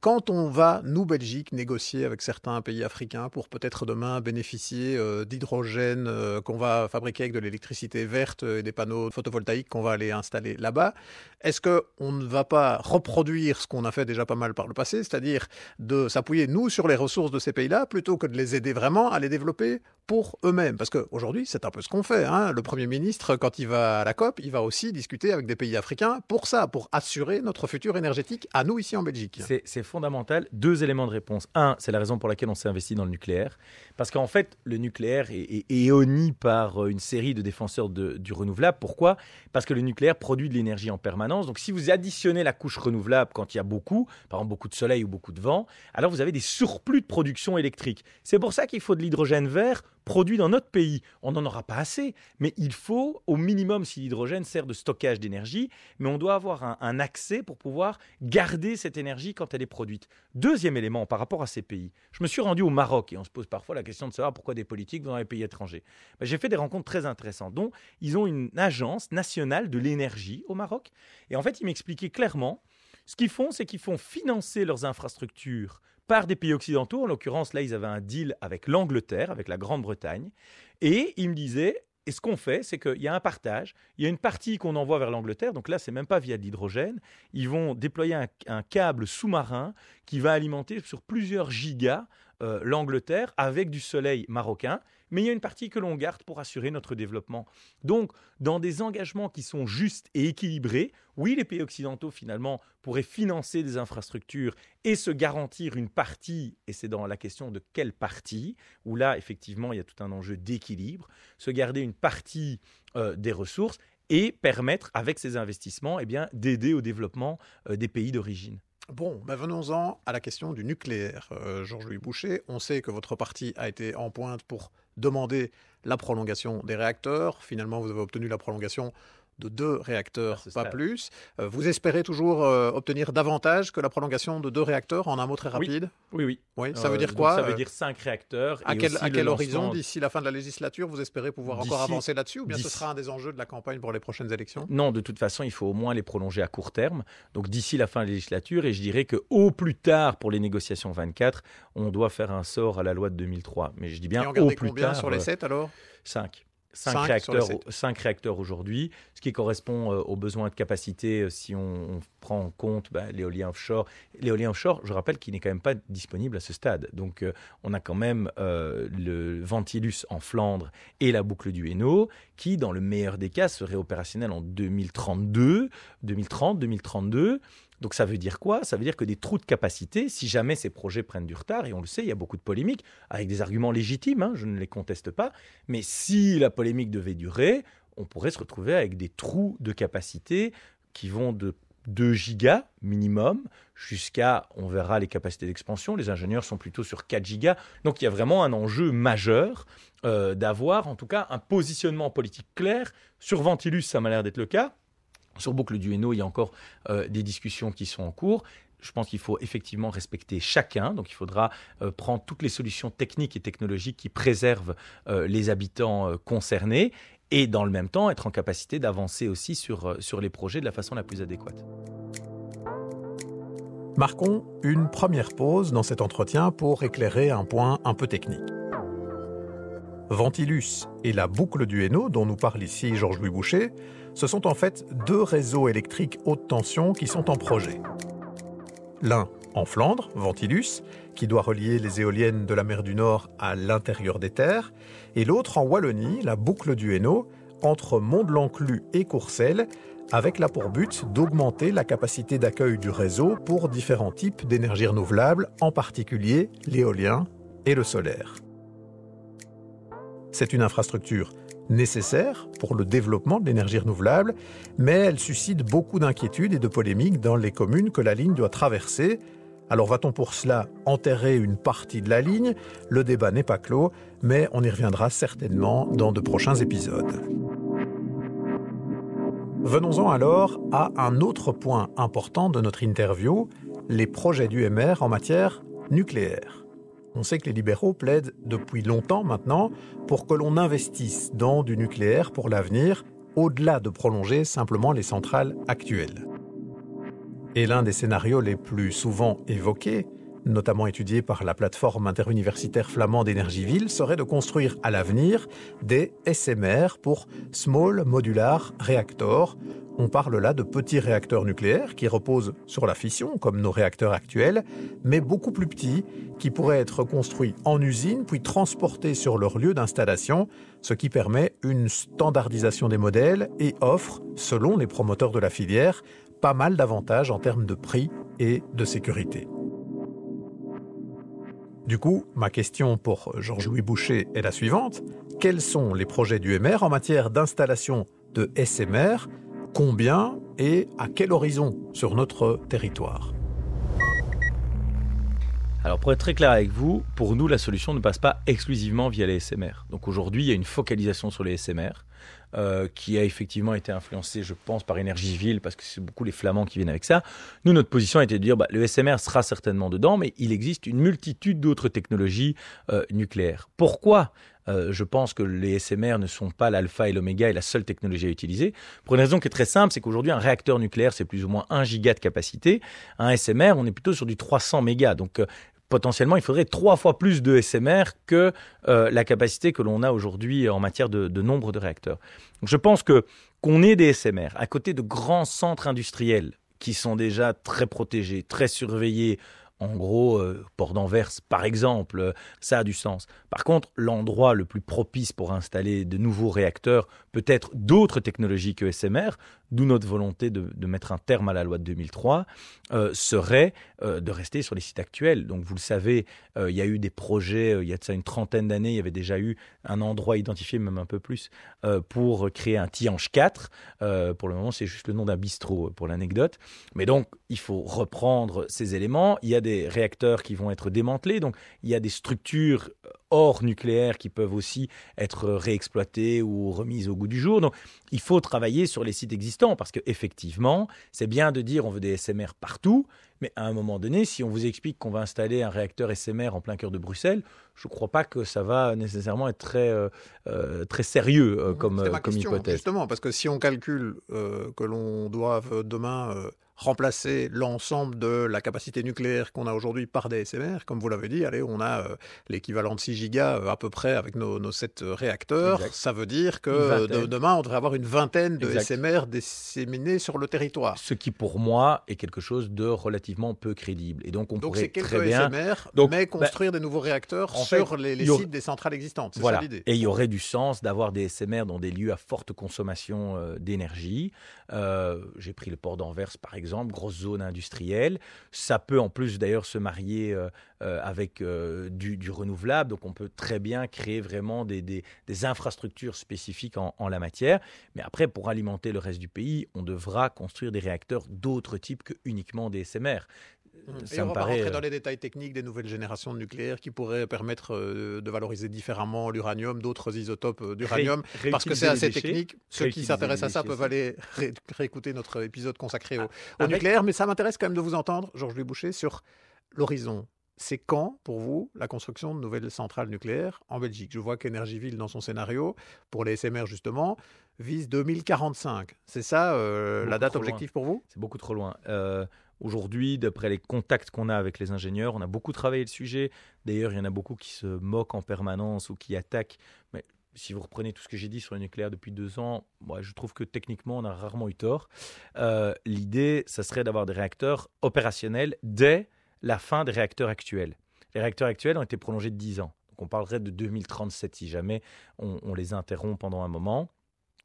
quand on va, nous, Belgique, négocier avec certains pays africains pour peut-être demain bénéficier d'hydrogène qu'on va fabriquer avec de l'électricité verte et des panneaux photovoltaïques qu'on va aller installer là-bas, est-ce qu'on ne va pas reproduire ce qu'on a fait déjà pas mal par le passé, c'est-à-dire de s'appuyer, nous, sur les ressources de ces pays-là plutôt que de les aider vraiment à les développer pour eux-mêmes. Parce qu'aujourd'hui, c'est un peu ce qu'on fait. Hein. Le Premier ministre, quand il va à la COP, il va aussi discuter avec des pays africains pour ça, pour assurer notre futur énergétique à nous ici en Belgique. C'est fondamental. Deux éléments de réponse. Un, c'est la raison pour laquelle on s'est investi dans le nucléaire. Parce qu'en fait, le nucléaire est, éoni par euh, une série de défenseurs du renouvelable. Pourquoi Parce que le nucléaire produit de l'énergie en permanence. Donc si vous additionnez la couche renouvelable quand il y a beaucoup, par exemple beaucoup de soleil ou beaucoup de vent, alors vous avez des sur plus de production électrique. C'est pour ça qu'il faut de l'hydrogène vert produit dans notre pays. On n'en aura pas assez, mais il faut au minimum, si l'hydrogène sert de stockage d'énergie, mais on doit avoir un, accès pour pouvoir garder cette énergie quand elle est produite. Deuxième élément par rapport à ces pays, je me suis rendu au Maroc et on se pose parfois la question de savoir pourquoi des politiques vont dans les pays étrangers. Ben, j'ai fait des rencontres très intéressantes, dont ils ont une agence nationale de l'énergie au Maroc. Et en fait, ils m'expliquaient clairement, ce qu'ils font, c'est qu'ils font financer leurs infrastructures par des pays occidentaux. En l'occurrence, là, ils avaient un deal avec l'Angleterre, avec la Grande-Bretagne. Et ils me disaient, et ce qu'on fait, c'est qu'il y a un partage. Il y a une partie qu'on envoie vers l'Angleterre. Donc là, c'est même pas via de l'hydrogène. Ils vont déployer un câble sous-marin qui va alimenter sur plusieurs gigas euh, l'Angleterre avec du soleil marocain, mais il y a une partie que l'on garde pour assurer notre développement. Donc, dans des engagements qui sont justes et équilibrés, oui, les pays occidentaux, finalement, pourraient financer des infrastructures et se garantir une partie, et c'est dans la question de quelle partie, où là, effectivement, il y a tout un enjeu d'équilibre, se garder une partie euh, des ressources et permettre, avec ces investissements, eh d'aider au développement euh, des pays d'origine. Bon, ben venons-en à la question du nucléaire. Georges-Louis euh, Boucher, on sait que votre parti a été en pointe pour demander la prolongation des réacteurs. Finalement, vous avez obtenu la prolongation de deux réacteurs, ah, pas plus. Euh, vous espérez toujours euh, obtenir davantage que la prolongation de deux réacteurs en un mot très rapide Oui, oui. ça euh, veut dire quoi Ça veut dire cinq réacteurs. À quel, horizon, d'ici la fin de la législature, vous espérez pouvoir encore avancer là-dessus Ou bien ce sera un des enjeux de la campagne pour les prochaines élections Non, de toute façon, il faut au moins les prolonger à court terme. Donc d'ici la fin de la législature, et je dirais que au plus tard pour les négociations 24, on doit faire un sort à la loi de 2003. Mais je dis bien on au plus combien tard. sur les 7 alors 5. 5 réacteurs, aujourd'hui, ce qui correspond euh, aux besoins de capacité euh, si on, prend en compte bah, l'éolien offshore. L'éolien offshore, je rappelle qu'il n'est quand même pas disponible à ce stade. Donc euh, on a quand même le Ventilus en Flandre et la boucle du Hainaut qui, dans le meilleur des cas, serait opérationnel en 2032, 2030, 2032. Donc ça veut dire quoi Ça veut dire que des trous de capacité, si jamais ces projets prennent du retard, et on le sait, il y a beaucoup de polémiques, avec des arguments légitimes, hein, je ne les conteste pas, mais si la polémique devait durer, on pourrait se retrouver avec des trous de capacité qui vont de 2 gigas minimum jusqu'à, on verra les capacités d'expansion, les ingénieurs sont plutôt sur 4 gigas, donc il y a vraiment un enjeu majeur euh, d'avoir en tout cas un positionnement politique clair. Sur Ventilus, ça m'a l'air d'être le cas. Sur Boucle du Hainaut, il y a encore euh, des discussions qui sont en cours. Je pense qu'il faut effectivement respecter chacun, donc il faudra euh, prendre toutes les solutions techniques et technologiques qui préservent euh, les habitants concernés et dans le même temps être en capacité d'avancer aussi sur les projets de la façon la plus adéquate. Marquons une première pause dans cet entretien pour éclairer un point un peu technique. Ventilus et la boucle du Hainaut, dont nous parle ici Georges-Louis Boucher, ce sont en fait deux réseaux électriques haute tension qui sont en projet. L'un en Flandre, Ventilus, qui doit relier les éoliennes de la mer du Nord à l'intérieur des terres, et l'autre en Wallonie, la boucle du Hainaut, entre mont de et Courcelles, avec la pour but d'augmenter la capacité d'accueil du réseau pour différents types d'énergies renouvelables, en particulier l'éolien et le solaire. C'est une infrastructure nécessaire pour le développement de l'énergie renouvelable, mais elle suscite beaucoup d'inquiétudes et de polémiques dans les communes que la ligne doit traverser. Alors va-t-on pour cela enterrer une partie de la ligne Le débat n'est pas clos, mais on y reviendra certainement dans de prochains épisodes. Venons-en alors à un autre point important de notre interview, les projets du MR en matière nucléaire. On sait que les libéraux plaident depuis longtemps maintenant pour que l'on investisse dans du nucléaire pour l'avenir, au-delà de prolonger simplement les centrales actuelles. Et l'un des scénarios les plus souvent évoqués, notamment étudié par la plateforme interuniversitaire flamande ville serait de construire à l'avenir des SMR pour Small Modular Reactor, on parle là de petits réacteurs nucléaires qui reposent sur la fission, comme nos réacteurs actuels, mais beaucoup plus petits, qui pourraient être construits en usine puis transportés sur leur lieu d'installation, ce qui permet une standardisation des modèles et offre, selon les promoteurs de la filière, pas mal d'avantages en termes de prix et de sécurité. Du coup, ma question pour Georges-Louis Boucher est la suivante. Quels sont les projets du MR en matière d'installation de SMR Combien et à quel horizon sur notre territoire alors pour être très clair avec vous, pour nous la solution ne passe pas exclusivement via les SMR. Donc aujourd'hui il y a une focalisation sur les SMR euh, qui a effectivement été influencée je pense par Ville parce que c'est beaucoup les Flamands qui viennent avec ça. Nous notre position était de dire bah, le SMR sera certainement dedans mais il existe une multitude d'autres technologies euh, nucléaires. Pourquoi euh, je pense que les SMR ne sont pas l'alpha et l'oméga et la seule technologie à utiliser. Pour une raison qui est très simple, c'est qu'aujourd'hui, un réacteur nucléaire, c'est plus ou moins 1 giga de capacité. Un SMR, on est plutôt sur du 300 mégas. Donc, euh, potentiellement, il faudrait trois fois plus de SMR que euh, la capacité que l'on a aujourd'hui en matière de, nombre de réacteurs. je pense que qu'on ait des SMR à côté de grands centres industriels qui sont déjà très protégés, très surveillés, en gros, euh, Port d'Anvers, par exemple, ça a du sens. Par contre, l'endroit le plus propice pour installer de nouveaux réacteurs peut être d'autres technologies que SMR, d'où notre volonté de, mettre un terme à la loi de 2003, euh, serait euh, de rester sur les sites actuels. Donc vous le savez, euh, il y a eu des projets, il y a de ça une trentaine d'années, il y avait déjà eu un endroit identifié, même un peu plus, pour créer un Tianche 4. pour le moment, c'est juste le nom d'un bistrot, pour l'anecdote. Mais donc, il faut reprendre ces éléments. Il y a des réacteurs qui vont être démantelés, donc il y a des structures hors nucléaire qui peuvent aussi être réexploités ou remises au goût du jour. Donc il faut travailler sur les sites existants parce qu'effectivement, c'est bien de dire on veut des SMR partout, mais à un moment donné, si on vous explique qu'on va installer un réacteur SMR en plein cœur de Bruxelles, je ne crois pas que ça va nécessairement être très, euh, euh, très sérieux euh, mmh, comme, hypothèse. Justement, parce que si on calcule que l'on doit demain remplacer l'ensemble de la capacité nucléaire qu'on a aujourd'hui par des SMR, comme vous l'avez dit, allez, on a euh, l'équivalent de 6 gigas euh, à peu près avec nos, nos 7 euh, réacteurs. Ça veut dire que demain, on devrait avoir une vingtaine de SMR disséminés sur le territoire. Ce qui, pour moi, est quelque chose de relativement peu crédible. Et donc, on quelques pourrait très bien... SMR, mais bah construire des nouveaux réacteurs sur les, sites des centrales existantes. Voilà. Ça Et il y aurait du sens d'avoir des SMR dans des lieux à forte consommation d'énergie. J'ai pris le port d'Anvers, par exemple exemple, grosse zone industrielle. Ça peut en plus d'ailleurs se marier euh, euh, avec euh, du, renouvelable, donc on peut très bien créer vraiment des, infrastructures spécifiques en, la matière. Mais après, pour alimenter le reste du pays, on devra construire des réacteurs d'autres types que uniquement des SMR. Hmm. et on va rentrer euh, dans les détails techniques des nouvelles générations de nucléaires qui pourraient permettre euh, de valoriser différemment l'uranium, d'autres isotopes euh, d'uranium, parce que c'est assez technique. Ceux qui s'intéressent à ça peuvent aller réécouter notre épisode consacré ah. au, ah, nucléaire, mais ça m'intéresse quand même de vous entendre, Georges-Louis Boucher, sur l'horizon c'est quand, pour vous, la construction de nouvelles centrales nucléaires en Belgique Je vois ville dans son scénario, pour les SMR justement, vise 2045. C'est ça la date objective pour vous C'est beaucoup trop loin. Aujourd'hui, d'après les contacts qu'on a avec les ingénieurs, on a beaucoup travaillé le sujet. D'ailleurs, il y en a beaucoup qui se moquent en permanence ou qui attaquent. Mais si vous reprenez tout ce que j'ai dit sur le nucléaire depuis deux ans, moi, je trouve que techniquement, on a rarement eu tort. Euh, l'idée, ça serait d'avoir des réacteurs opérationnels dès la fin des réacteurs actuels. Les réacteurs actuels ont été prolongés de 10 ans. Donc on parlerait de 2037 si jamais on les interrompt pendant un moment.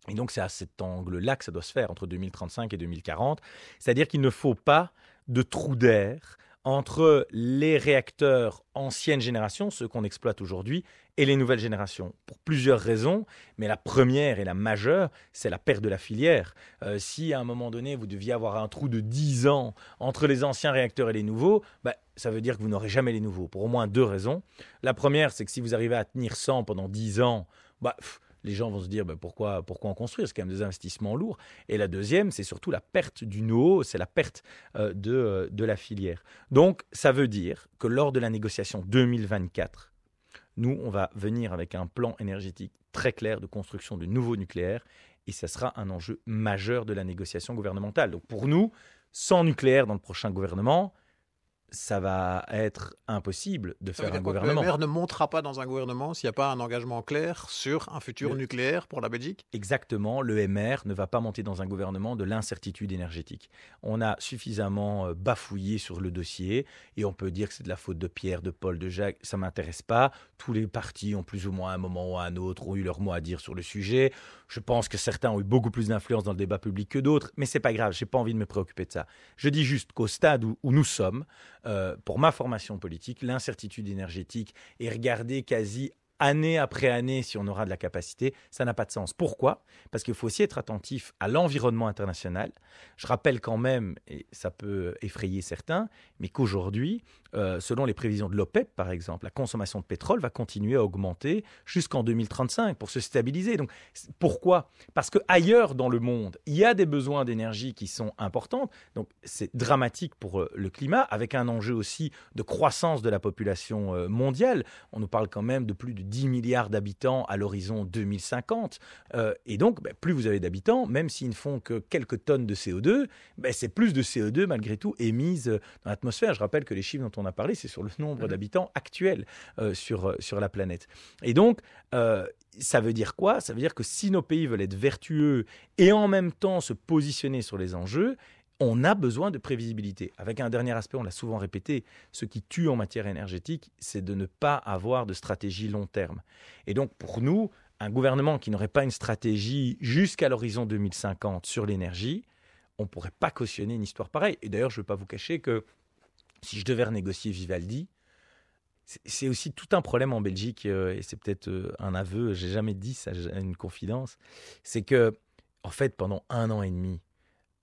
Et donc c'est à cet angle-là que ça doit se faire, entre 2035 et 2040. C'est-à-dire qu'il ne faut pas de trou d'air entre les réacteurs anciennes générations, ceux qu'on exploite aujourd'hui, et les nouvelles générations. Pour plusieurs raisons, mais la première et la majeure, c'est la perte de la filière. Euh, si à un moment donné, vous deviez avoir un trou de 10 ans entre les anciens réacteurs et les nouveaux, bah, ça veut dire que vous n'aurez jamais les nouveaux, pour au moins deux raisons. La première, c'est que si vous arrivez à tenir 100 pendant 10 ans, bah, les gens vont se dire bah, pourquoi, pourquoi en construire C'est quand même des investissements lourds. Et la deuxième, c'est surtout la perte du no, c'est la perte euh, de, euh, de la filière. Donc, ça veut dire que lors de la négociation 2024, nous, on va venir avec un plan énergétique très clair de construction de nouveaux nucléaires et ça sera un enjeu majeur de la négociation gouvernementale. Donc pour nous, sans nucléaire dans le prochain gouvernement, ça va être impossible de faire un gouvernement. Le MR ne montera pas dans un gouvernement s'il n'y a pas un engagement clair sur un futur nucléaire pour la Belgique Exactement, le MR ne va pas monter dans un gouvernement de l'incertitude énergétique. On a suffisamment euh, bafouillé sur le dossier et on peut dire que c'est de la faute de Pierre, de Paul, de Jacques, ça m'intéresse pas. Tous les partis ont plus ou moins à un moment ou à un autre ont eu leur mot à dire sur le sujet. Je pense que certains ont eu beaucoup plus d'influence dans le débat public que d'autres, mais ce n'est pas grave, j'ai pas envie de me préoccuper de ça. Je dis juste qu'au stade où nous sommes, euh, pour ma formation politique, l'incertitude énergétique est regardée quasi année après année si on aura de la capacité, ça n'a pas de sens. Pourquoi Parce qu'il faut aussi être attentif à l'environnement international. Je rappelle quand même, et ça peut effrayer certains, mais qu'aujourd'hui, euh, selon les prévisions de l'OPEP par exemple, la consommation de pétrole va continuer à augmenter jusqu'en 2035 pour se stabiliser. Donc pourquoi Parce que ailleurs dans le monde, il y a des besoins d'énergie qui sont importants. Donc c'est dramatique pour euh, le climat, avec un enjeu aussi de croissance de la population euh, mondiale. On nous parle quand même de plus de 10 milliards d'habitants à l'horizon 2050. Euh, et donc, ben, plus vous avez d'habitants, même s'ils ne font que quelques tonnes de CO2, ben, c'est plus de CO2 malgré tout émise dans l'atmosphère. Je rappelle que les chiffres dont on a parlé, c'est sur le nombre mhm. d'habitants actuels euh, sur, euh, sur la planète. Et donc, ça veut dire quoi Ça veut dire que si nos pays veulent être vertueux et en même temps se positionner sur les enjeux, on a besoin de prévisibilité. Avec un dernier aspect, on l'a souvent répété, ce qui tue en matière énergétique, c'est de ne pas avoir de stratégie long terme. Et donc pour nous, un gouvernement qui n'aurait pas une stratégie jusqu'à l'horizon 2050 sur l'énergie, on ne pourrait pas cautionner une histoire pareille. Et d'ailleurs, je ne veux pas vous cacher que si je devais renégocier Vivaldi, c'est aussi tout un problème en Belgique, euh, et c'est peut-être euh, un aveu, j'ai jamais dit ça, une confidence, c'est que, en fait, pendant un an et demi,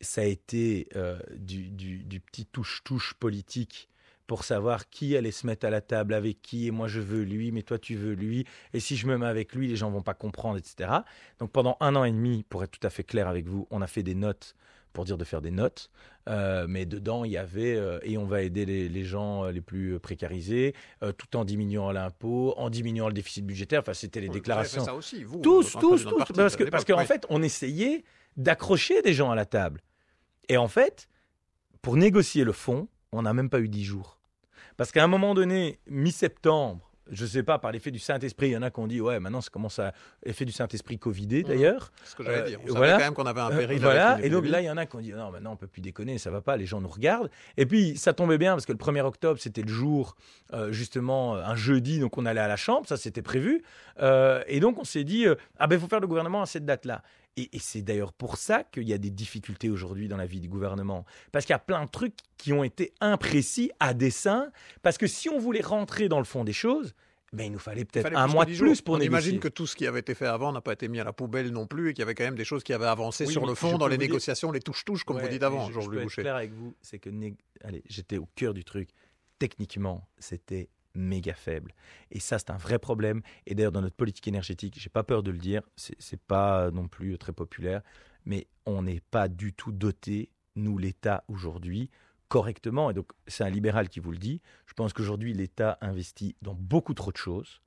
ça a été euh, du, petit touche-touche politique pour savoir qui allait se mettre à la table avec qui, et moi je veux lui, mais toi tu veux lui, et si je me mets avec lui, les gens vont pas comprendre, etc. Donc pendant un an et demi, pour être tout à fait clair avec vous, on a fait des notes pour dire de faire des notes, euh, mais dedans il y avait euh, et on va aider les, gens les plus précarisés, tout en diminuant l'impôt, en diminuant le déficit budgétaire. Enfin, c'était les déclarations. Fait aussi, vous, tous, tous, tous, parce que qu'en fait, on essayait d'accrocher des gens à la table. Et en fait, pour négocier le fond, on n'a même pas eu dix jours. Parce qu'à un moment donné, mi-septembre, je ne sais pas, par l'effet du Saint-Esprit, il y en a qui ont dit, ouais, maintenant ça commence à. Effet du Saint-Esprit Covidé mmh. d'ailleurs. C'est ce que j'allais euh, dire. On voilà. quand même qu'on avait un euh, péril. voilà. et donc là, il y en a qui ont dit, non, maintenant on ne peut plus déconner, ça va pas, les gens nous regardent. Et puis ça tombait bien parce que le 1er octobre, c'était le jour, euh, justement, un jeudi, donc on allait à la chambre, ça c'était prévu. et donc on s'est dit, ah ben il faut faire le gouvernement à cette date-là. Et, c'est d'ailleurs pour ça qu'il y a des difficultés aujourd'hui dans la vie du gouvernement. Parce qu'il y a plein de trucs qui ont été imprécis à dessein. Parce que si on voulait rentrer dans le fond des choses, ben il nous fallait peut-être un mois de plus pour on négocier. que tout ce qui avait été fait avant n'a pas été mis à la poubelle non plus et qu'il y avait quand même des choses qui avaient avancé sur le fond dans les négociations, les touches-touches, comme vous dites avant, jean je Boucher. être clair avec vous, c'est que j'étais au cœur du truc. Techniquement, c'était méga faible. Et ça, c'est un vrai problème. Et d'ailleurs, dans notre politique énergétique, j'ai pas peur de le dire, c'est pas non plus très populaire, mais on n'est pas du tout doté, nous, l'État, aujourd'hui, correctement. Et donc, c'est un libéral qui vous le dit. Je pense qu'aujourd'hui, l'État investit dans beaucoup trop de choses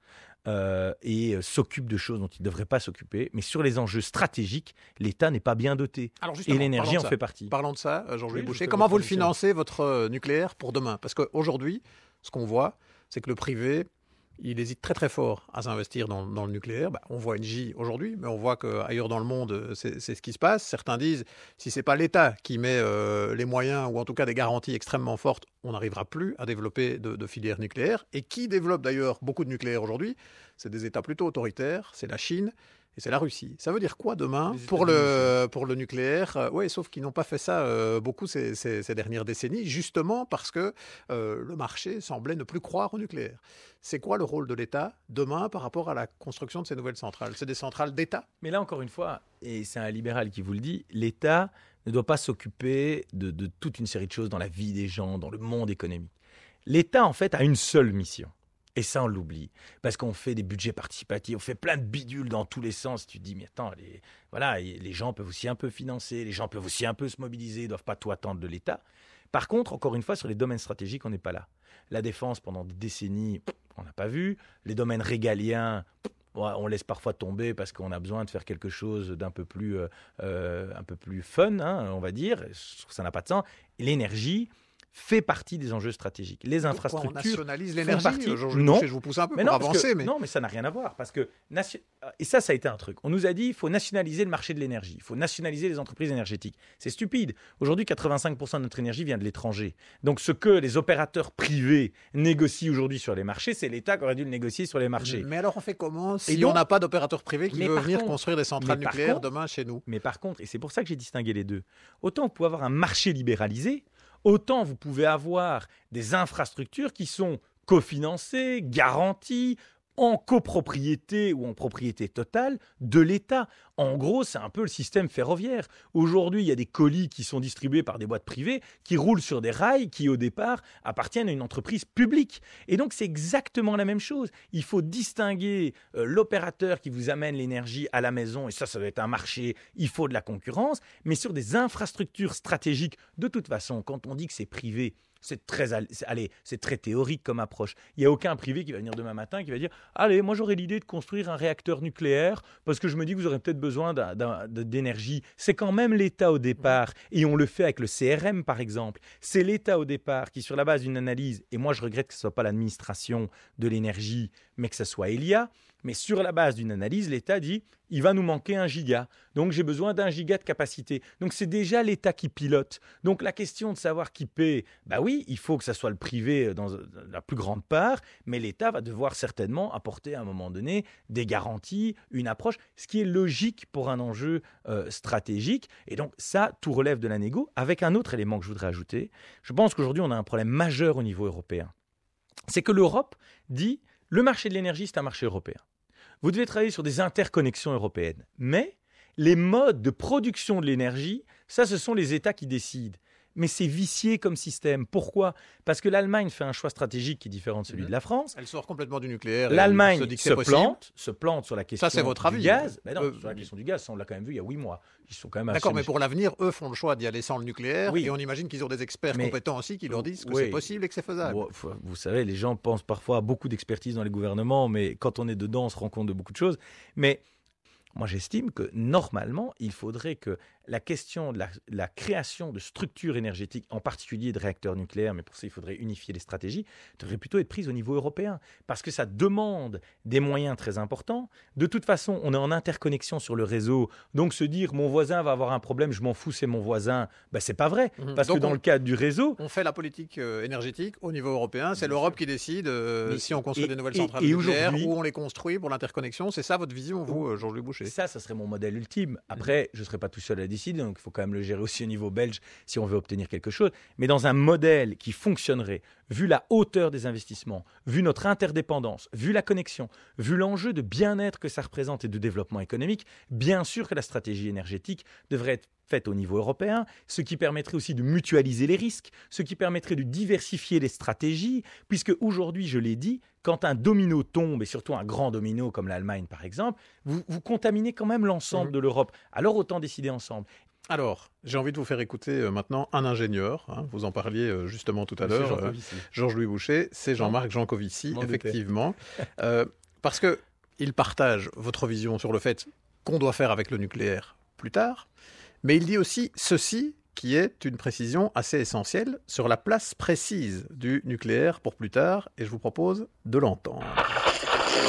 euh, et euh, s'occupe de choses dont il ne devrait pas s'occuper. Mais sur les enjeux stratégiques, l'État n'est pas bien doté. et l'énergie en fait partie. Parlons de ça, euh, Jean-Louis Boucher. Comment vous le financez, votre nucléaire, pour demain Parce qu'aujourd'hui, ce qu'on voit, c'est que le privé, il hésite très très fort à s'investir dans, le nucléaire. Bah, on voit NJ aujourd'hui, mais on voit qu'ailleurs dans le monde, c'est ce qui se passe. Certains disent, si ce n'est pas l'État qui met euh, les moyens, ou en tout cas des garanties extrêmement fortes, on n'arrivera plus à développer de, filières nucléaires. Et qui développe d'ailleurs beaucoup de nucléaires aujourd'hui C'est des États plutôt autoritaires, c'est la Chine et c'est la Russie. Ça veut dire quoi demain pour le, nucléaire euh, Oui, sauf qu'ils n'ont pas fait ça euh, beaucoup ces, dernières décennies, justement parce que euh, le marché semblait ne plus croire au nucléaire. C'est quoi le rôle de l'État demain par rapport à la construction de ces nouvelles centrales C'est des centrales d'État Mais là, encore une fois, et c'est un libéral qui vous le dit, l'État ne doit pas s'occuper de toute une série de choses dans la vie des gens, dans le monde économique. L'État, en fait, a une seule mission et ça, on l'oublie. Parce qu'on fait des budgets participatifs, on fait plein de bidules dans tous les sens. Tu te dis, mais attends, les, voilà, les gens peuvent aussi un peu financer, les gens peuvent aussi un peu se mobiliser, ils ne doivent pas tout attendre de l'État. Par contre, encore une fois, sur les domaines stratégiques, on n'est pas là. La défense, pendant des décennies, on n'a pas vu. Les domaines régaliens, on laisse parfois tomber parce qu'on a besoin de faire quelque chose d'un peu plus, euh, euh, un peu plus fun, hein, on va dire. Ça n'a pas de sens. L'énergie, fait partie des enjeux stratégiques. Les infrastructures. Pourquoi on nationalise l'énergie Non, je vous pousse un peu mais pour avancer. Non, mais ça n'a rien à voir. Parce que, et ça, ça a été un truc. On nous a dit il faut nationaliser le marché de l'énergie, il faut nationaliser les entreprises énergétiques. C'est stupide. Aujourd'hui, 85% de notre énergie vient de l'étranger. Donc, ce que les opérateurs privés négocient aujourd'hui sur les marchés, c'est l'État qui aurait dû le négocier sur les marchés. Mais alors, on fait comment et on n'a pas d'opérateur privé qui veut venir construire des centrales nucléaires demain chez nous Mais par contre, et c'est pour ça que j'ai distingué les deux, autant on peut avoir un marché libéralisé autant vous pouvez avoir des infrastructures qui sont cofinancées, garanties, en copropriété ou en propriété totale de l'État. En gros, c'est un peu le système ferroviaire. Aujourd'hui, il y a des colis qui sont distribués par des boîtes privées, qui roulent sur des rails qui, au départ, appartiennent à une entreprise publique. Et donc, c'est exactement la même chose. Il faut distinguer euh, l'opérateur qui vous amène l'énergie à la maison, et ça, ça doit être un marché, il faut de la concurrence, mais sur des infrastructures stratégiques, de toute façon, quand on dit que c'est privé, c'est très, allez, c'est très théorique comme approche. Il n'y a aucun privé qui va venir demain matin qui va dire Allez, moi j'aurais l'idée de construire un réacteur nucléaire parce que je me dis que vous aurez peut-être besoin d'énergie. C'est quand même l'État au départ, et on le fait avec le CRM par exemple. C'est l'État au départ qui, sur la base d'une analyse, et moi je regrette que ce soit pas l'administration de l'énergie, mais que ce soit Elia, mais sur la base d'une analyse, l'État dit il va nous manquer un giga. Donc j'ai besoin d'un giga de capacité. Donc c'est déjà l'État qui pilote. Donc la question de savoir qui paie, bah oui, il faut que ça soit le privé dans la plus grande part, mais l'État va devoir certainement apporter à un moment donné des garanties, une approche, ce qui est logique pour un enjeu euh, stratégique. Et donc ça, tout relève de la négo. Avec un autre élément que je voudrais ajouter, je pense qu'aujourd'hui on a un problème majeur au niveau européen. C'est que l'Europe dit le marché de l'énergie, c'est un marché européen. Vous devez travailler sur des interconnexions européennes. Mais les modes de production de l'énergie, ça, ce sont les États qui décident mais c'est vicié comme système. Pourquoi Parce que l'Allemagne fait un choix stratégique qui est différent de celui mhm. de la France. Elle sort complètement du nucléaire. L'Allemagne se, plante, se plante sur la question Ça, votre avis. du gaz. non, euh, sur la question du gaz, ça, on l'a quand même vu il y a huit mois. Ils sont quand même D'accord, mais pour l'avenir, eux font le choix d'y aller sans le nucléaire. Oui. Et on imagine qu'ils ont des experts compétents aussi qui leur disent que c'est possible et que c'est faisable. vous savez, les gens pensent parfois à beaucoup d'expertise dans les gouvernements, mais quand on est dedans, on se rend compte de beaucoup de choses. Mais moi, j'estime que normalement, il faudrait que la question de la, création de structures énergétiques, en particulier de réacteurs nucléaires, mais pour ça, il faudrait unifier les stratégies, devrait plutôt être prise au niveau européen, parce que ça demande des moyens très importants. De toute façon, on est en interconnexion sur le réseau, donc se dire mon voisin va avoir un problème, je m'en fous, c'est mon voisin, ben, c'est pas vrai, mhm. parce que dans le cadre du réseau. On fait la politique euh, énergétique au niveau européen, c'est l'Europe qui décide euh, si on construit des nouvelles centrales nucléaires ou on les construit pour l'interconnexion. C'est ça votre vision, vous, euh, jean louis Boucher ça, ça serait mon modèle ultime. Mm. Après, je ne serais pas tout seul à décider, donc il faut quand même le gérer aussi au niveau belge si on veut obtenir quelque chose. Mais dans un modèle qui fonctionnerait, vu la hauteur des investissements, vu notre interdépendance, vu la connexion, vu l'enjeu de bien-être que ça représente et de développement économique, bien sûr que la stratégie énergétique devrait être faite au niveau européen, ce qui permettrait aussi de mutualiser les risques, ce qui permettrait de diversifier les stratégies, puisque aujourd'hui, je l'ai dit, quand un domino tombe, et surtout un grand domino comme l'Allemagne par exemple, vous, vous contaminez quand même l'ensemble mmh. de l'Europe. Alors autant décider ensemble. Alors, j'ai envie de vous faire écouter euh, maintenant un ingénieur. Hein. vous en parliez euh, justement tout à l'heure. Euh, Georges-Louis Boucher, c'est Jean-Marc Jancovici, effectivement. parce qu'il partage votre vision sur le fait qu'on doit faire avec le nucléaire plus tard, mais il dit aussi ceci qui est une précision assez essentielle sur la place précise du nucléaire pour plus tard, et je vous propose de l'entendre.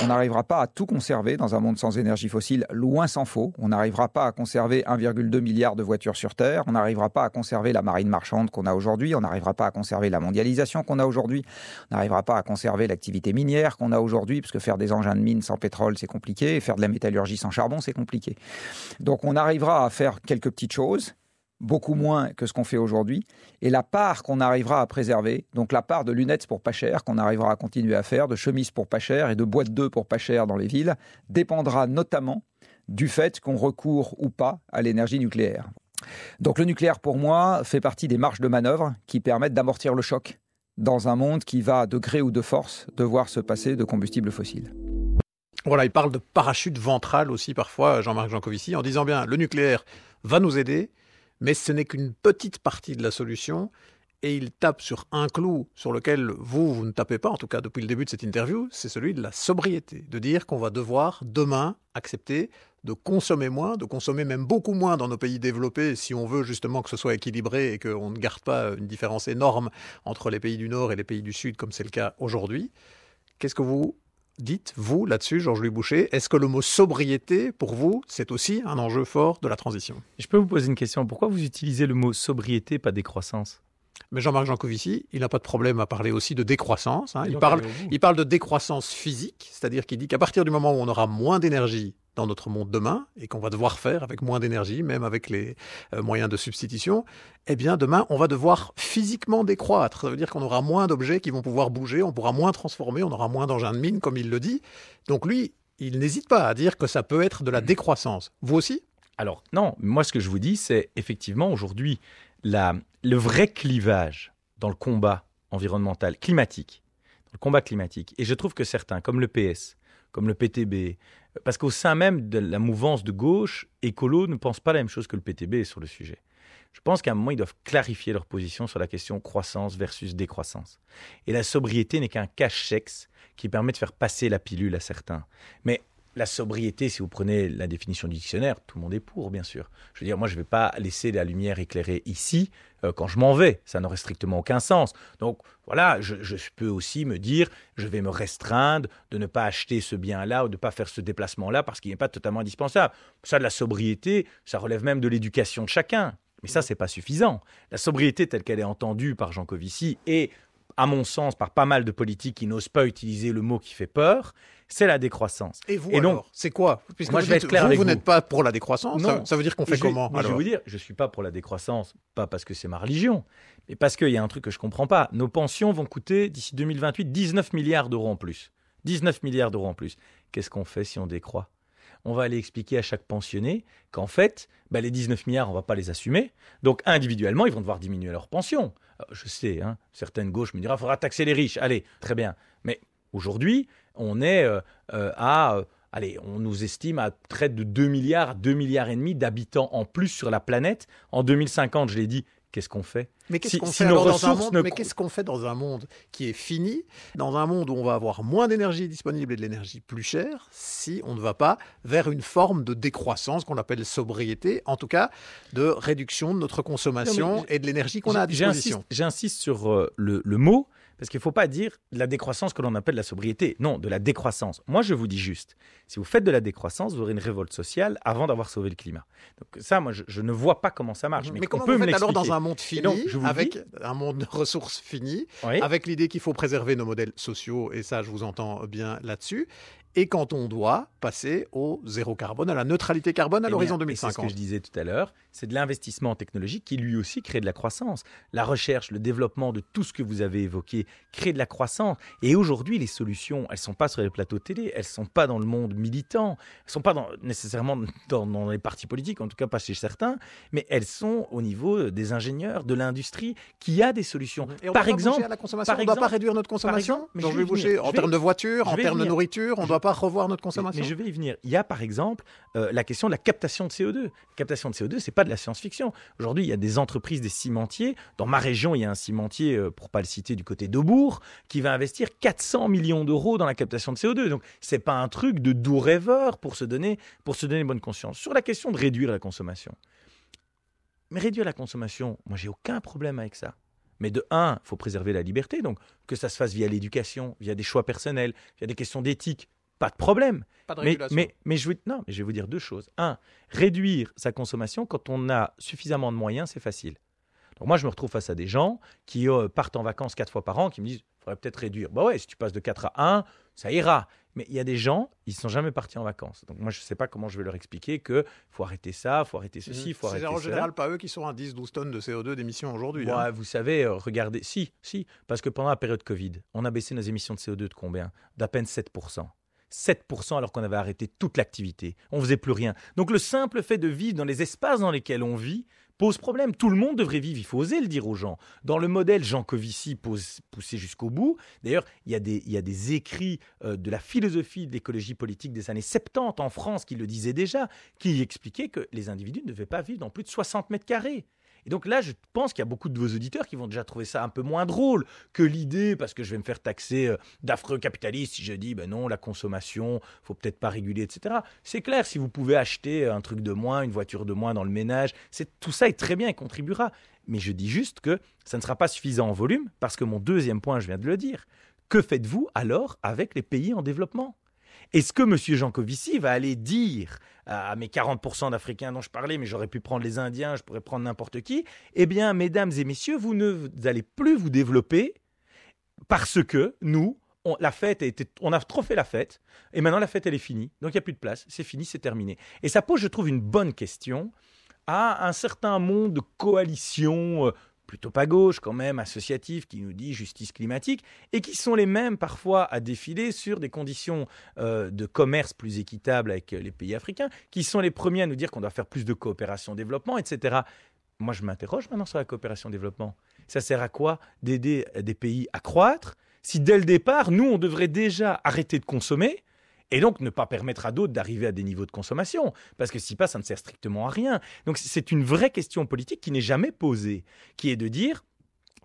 On n'arrivera pas à tout conserver dans un monde sans énergie fossile, loin sans faux. On n'arrivera pas à conserver 1,2 milliard de voitures sur Terre, on n'arrivera pas à conserver la marine marchande qu'on a aujourd'hui, on n'arrivera pas à conserver la mondialisation qu'on a aujourd'hui, on n'arrivera pas à conserver l'activité minière qu'on a aujourd'hui, puisque faire des engins de mine sans pétrole, c'est compliqué, et faire de la métallurgie sans charbon, c'est compliqué. Donc on arrivera à faire quelques petites choses, beaucoup moins que ce qu'on fait aujourd'hui. Et la part qu'on arrivera à préserver, donc la part de lunettes pour pas cher qu'on arrivera à continuer à faire, de chemises pour pas cher et de boîtes d'œufs pour pas cher dans les villes, dépendra notamment du fait qu'on recourt ou pas à l'énergie nucléaire. Donc le nucléaire, pour moi, fait partie des marges de manœuvre qui permettent d'amortir le choc dans un monde qui va, de gré ou de force, devoir se passer de combustibles fossiles. Voilà, il parle de parachute ventral aussi parfois, Jean-Marc Jancovici, en disant bien, le nucléaire va nous aider, mais ce n'est qu'une petite partie de la solution et il tape sur un clou sur lequel vous, vous ne tapez pas, en tout cas depuis le début de cette interview, c'est celui de la sobriété, de dire qu'on va devoir demain accepter de consommer moins, de consommer même beaucoup moins dans nos pays développés si on veut justement que ce soit équilibré et qu'on ne garde pas une différence énorme entre les pays du Nord et les pays du Sud comme c'est le cas aujourd'hui. Qu'est-ce que vous dites, vous, là-dessus, Georges-Louis Boucher Est-ce que le mot sobriété, pour vous, c'est aussi un enjeu fort de la transition Je peux vous poser une question. Pourquoi vous utilisez le mot sobriété, pas décroissance mais Jean-Marc Jancovici, il n'a pas de problème à parler aussi de décroissance. Hein. Il, parle, il parle de décroissance physique, c'est-à-dire qu'il dit qu'à partir du moment où on aura moins d'énergie dans notre monde demain et qu'on va devoir faire avec moins d'énergie, même avec les euh, moyens de substitution, eh bien demain, on va devoir physiquement décroître. Ça veut dire qu'on aura moins d'objets qui vont pouvoir bouger, on pourra moins transformer, on aura moins d'engins de mine, comme il le dit. Donc lui, il n'hésite pas à dire que ça peut être de la hmm. décroissance. Vous aussi Alors non, moi ce que je vous dis, c'est effectivement aujourd'hui, le vrai clivage dans le combat environnemental, climatique, dans le combat climatique, et je trouve que certains, comme le PS, comme le PTB. Parce qu'au sein même de la mouvance de gauche, écolo ne pense pas la même chose que le PTB sur le sujet. Je pense qu'à un moment, ils doivent clarifier leur position sur la question croissance versus décroissance. Et la sobriété n'est qu'un cache-sexe qui permet de faire passer la pilule à certains. Mais la sobriété, si vous prenez la définition du dictionnaire, tout le monde est pour, bien sûr. Je veux dire, moi, je ne vais pas laisser la lumière éclairée ici euh, quand je m'en vais. Ça n'aurait strictement aucun sens. Donc, voilà, je, peux aussi me dire, je vais me restreindre de ne pas acheter ce bien-là ou de ne pas faire ce déplacement-là parce qu'il n'est pas totalement indispensable. Ça, de la sobriété, ça relève même de l'éducation de chacun. Mais ça, n'est pas suffisant. La sobriété telle qu'elle est entendue par Jean Covici et à mon sens, par pas mal de politiques qui n'osent pas utiliser le mot qui fait peur, c'est la décroissance. Et vous, et donc, c'est quoi Moi, je vais être clair avec vous. vous n'êtes pas pour la décroissance. Ça, veut dire qu'on fait comment Je vais vous dire, je suis pas pour la décroissance, pas parce que c'est ma religion, mais parce qu'il y a un truc que je ne comprends pas. Nos pensions vont coûter d'ici 2028 19 milliards d'euros en plus. 19 milliards d'euros en plus. Qu'est-ce qu'on fait si on décroît on va aller expliquer à chaque pensionné qu'en fait, bah, les 19 milliards, on ne va pas les assumer. Donc individuellement, ils vont devoir diminuer leur pension. Euh, je sais, hein, certaines gauches me diront, il faudra taxer les riches. Allez, très bien. Mais aujourd'hui, on est euh, euh, à... allez, on nous estime à près de 2 milliards, 2 milliards et demi d'habitants en plus sur la planète. En 2050, je l'ai dit, qu'est-ce qu'on fait Mais qu'est-ce si, qu'on fait dans un monde Mais qu'est-ce qu'on fait dans un monde qui est fini, dans un monde où on va avoir moins d'énergie disponible et de l'énergie plus chère, si on ne va pas vers une forme de décroissance qu'on appelle sobriété, en tout cas de réduction de notre consommation et de l'énergie qu'on a à disposition. J'insiste sur euh, le, le mot. Parce qu'il ne faut pas dire de la décroissance que l'on appelle la sobriété. Non, de la décroissance. Moi, je vous dis juste, si vous faites de la décroissance, vous aurez une révolte sociale avant d'avoir sauvé le climat. Donc ça, moi, je, ne vois pas comment ça marche. Mhm. Mais, mais comment peut vous alors dans un monde fini, avec un monde de ressources fini, avec l'idée qu'il faut préserver nos modèles sociaux, et ça, je vous entends bien là-dessus, et quand on doit passer au zéro carbone, à la neutralité carbone à eh l'horizon 2050. C'est ce que je disais tout à l'heure, c'est de l'investissement technologique qui lui aussi crée de la croissance. La recherche, le développement de tout ce que vous avez évoqué crée de la croissance. Et aujourd'hui, les solutions, elles ne sont pas sur les plateaux télé, elles ne sont pas dans le monde militant, elles ne sont pas nécessairement dans, les partis politiques, en tout cas pas chez certains, mais elles sont au niveau des ingénieurs, de l'industrie, qui a des solutions. par, exemple, à la consommation, on ne doit pas réduire notre consommation. mais je vais bouger en termes de voiture, en termes de nourriture, on doit pas revoir notre consommation. Mais, je vais y venir. Il y a par exemple euh, la question de la captation de CO2. La captation de CO2, c'est pas de la science-fiction. Aujourd'hui, il y a des entreprises, des cimentiers. Dans ma région, il y a un cimentier, euh, pour pas le citer, du côté d'Aubourg, qui va investir 400 millions d'euros dans la captation de CO2. Donc c'est pas un truc de doux rêveur pour se donner pour se donner bonne conscience. Sur la question de réduire la consommation. Mais réduire la consommation, moi j'ai aucun problème avec ça. Mais de un, il faut préserver la liberté, donc que ça se fasse via l'éducation, via des choix personnels, via des questions d'éthique, pas de problème. mais, mais, je, vais, non, mais je vais vous dire deux choses. Un, réduire sa consommation quand on a suffisamment de moyens, c'est facile. Donc moi, je me retrouve face à des gens qui euh, partent en vacances quatre fois par an, qui me disent, faudrait peut-être réduire. Bah ouais, si tu passes de 4 à 1, ça ira. Mais il y a des gens, ils sont jamais partis en vacances. Donc moi, je ne sais pas comment je vais leur expliquer que faut arrêter ça, faut arrêter mhm. ceci, faut arrêter en général pas eux qui sont à 10-12 tonnes de CO2 d'émissions aujourd'hui. Hein. Ouais, Vous savez, euh, regardez, si, si, parce que pendant la période Covid, on a baissé nos émissions de CO2 de combien D'à peine 7%. 7% alors qu'on avait arrêté toute l'activité. On ne faisait plus rien. Donc le simple fait de vivre dans les espaces dans lesquels on vit pose problème. Tout le monde devrait vivre, il faut oser le dire aux gens. Dans le modèle Jean Covici poussé jusqu'au bout, d'ailleurs, il, y a des écrits euh, de la philosophie de l'écologie politique des années 70 en France qui le disaient déjà, qui expliquaient que les individus ne devaient pas vivre dans plus de 60 mètres carrés. Et donc là, je pense qu'il y a beaucoup de vos auditeurs qui vont déjà trouver ça un peu moins drôle que l'idée, parce que je vais me faire taxer euh, d'affreux capitalistes si je dis, ben non, la consommation, faut peut-être pas réguler, etc. C'est clair, si vous pouvez acheter euh, un truc de moins, une voiture de moins dans le ménage, c'est tout ça est très bien et contribuera. Mais je dis juste que ça ne sera pas suffisant en volume, parce que mon deuxième point, je viens de le dire. Que faites-vous alors avec les pays en développement est-ce que M. Jancovici va aller dire à mes 40% d'Africains dont je parlais, mais j'aurais pu prendre les Indiens, je pourrais prendre n'importe qui, eh bien, mesdames et messieurs, vous ne allez plus vous développer parce que nous, on, la fête a on a trop fait la fête, et maintenant la fête, elle est finie, donc il n'y a plus de place, c'est fini, c'est terminé. Et ça pose, je trouve, une bonne question à un certain monde de coalition euh, plutôt pas gauche quand même, associatif, qui nous dit justice climatique, et qui sont les mêmes parfois à défiler sur des conditions euh, de commerce plus équitables avec les pays africains, qui sont les premiers à nous dire qu'on doit faire plus de coopération développement, etc. Moi, je m'interroge maintenant sur la coopération développement. Ça sert à quoi d'aider euh, des pays à croître si dès le départ, nous, on devrait déjà arrêter de consommer et donc ne pas permettre à d'autres d'arriver à des niveaux de consommation. Parce que si pas, ça ne sert strictement à rien. Donc c'est une vraie question politique qui n'est jamais posée, qui est de dire,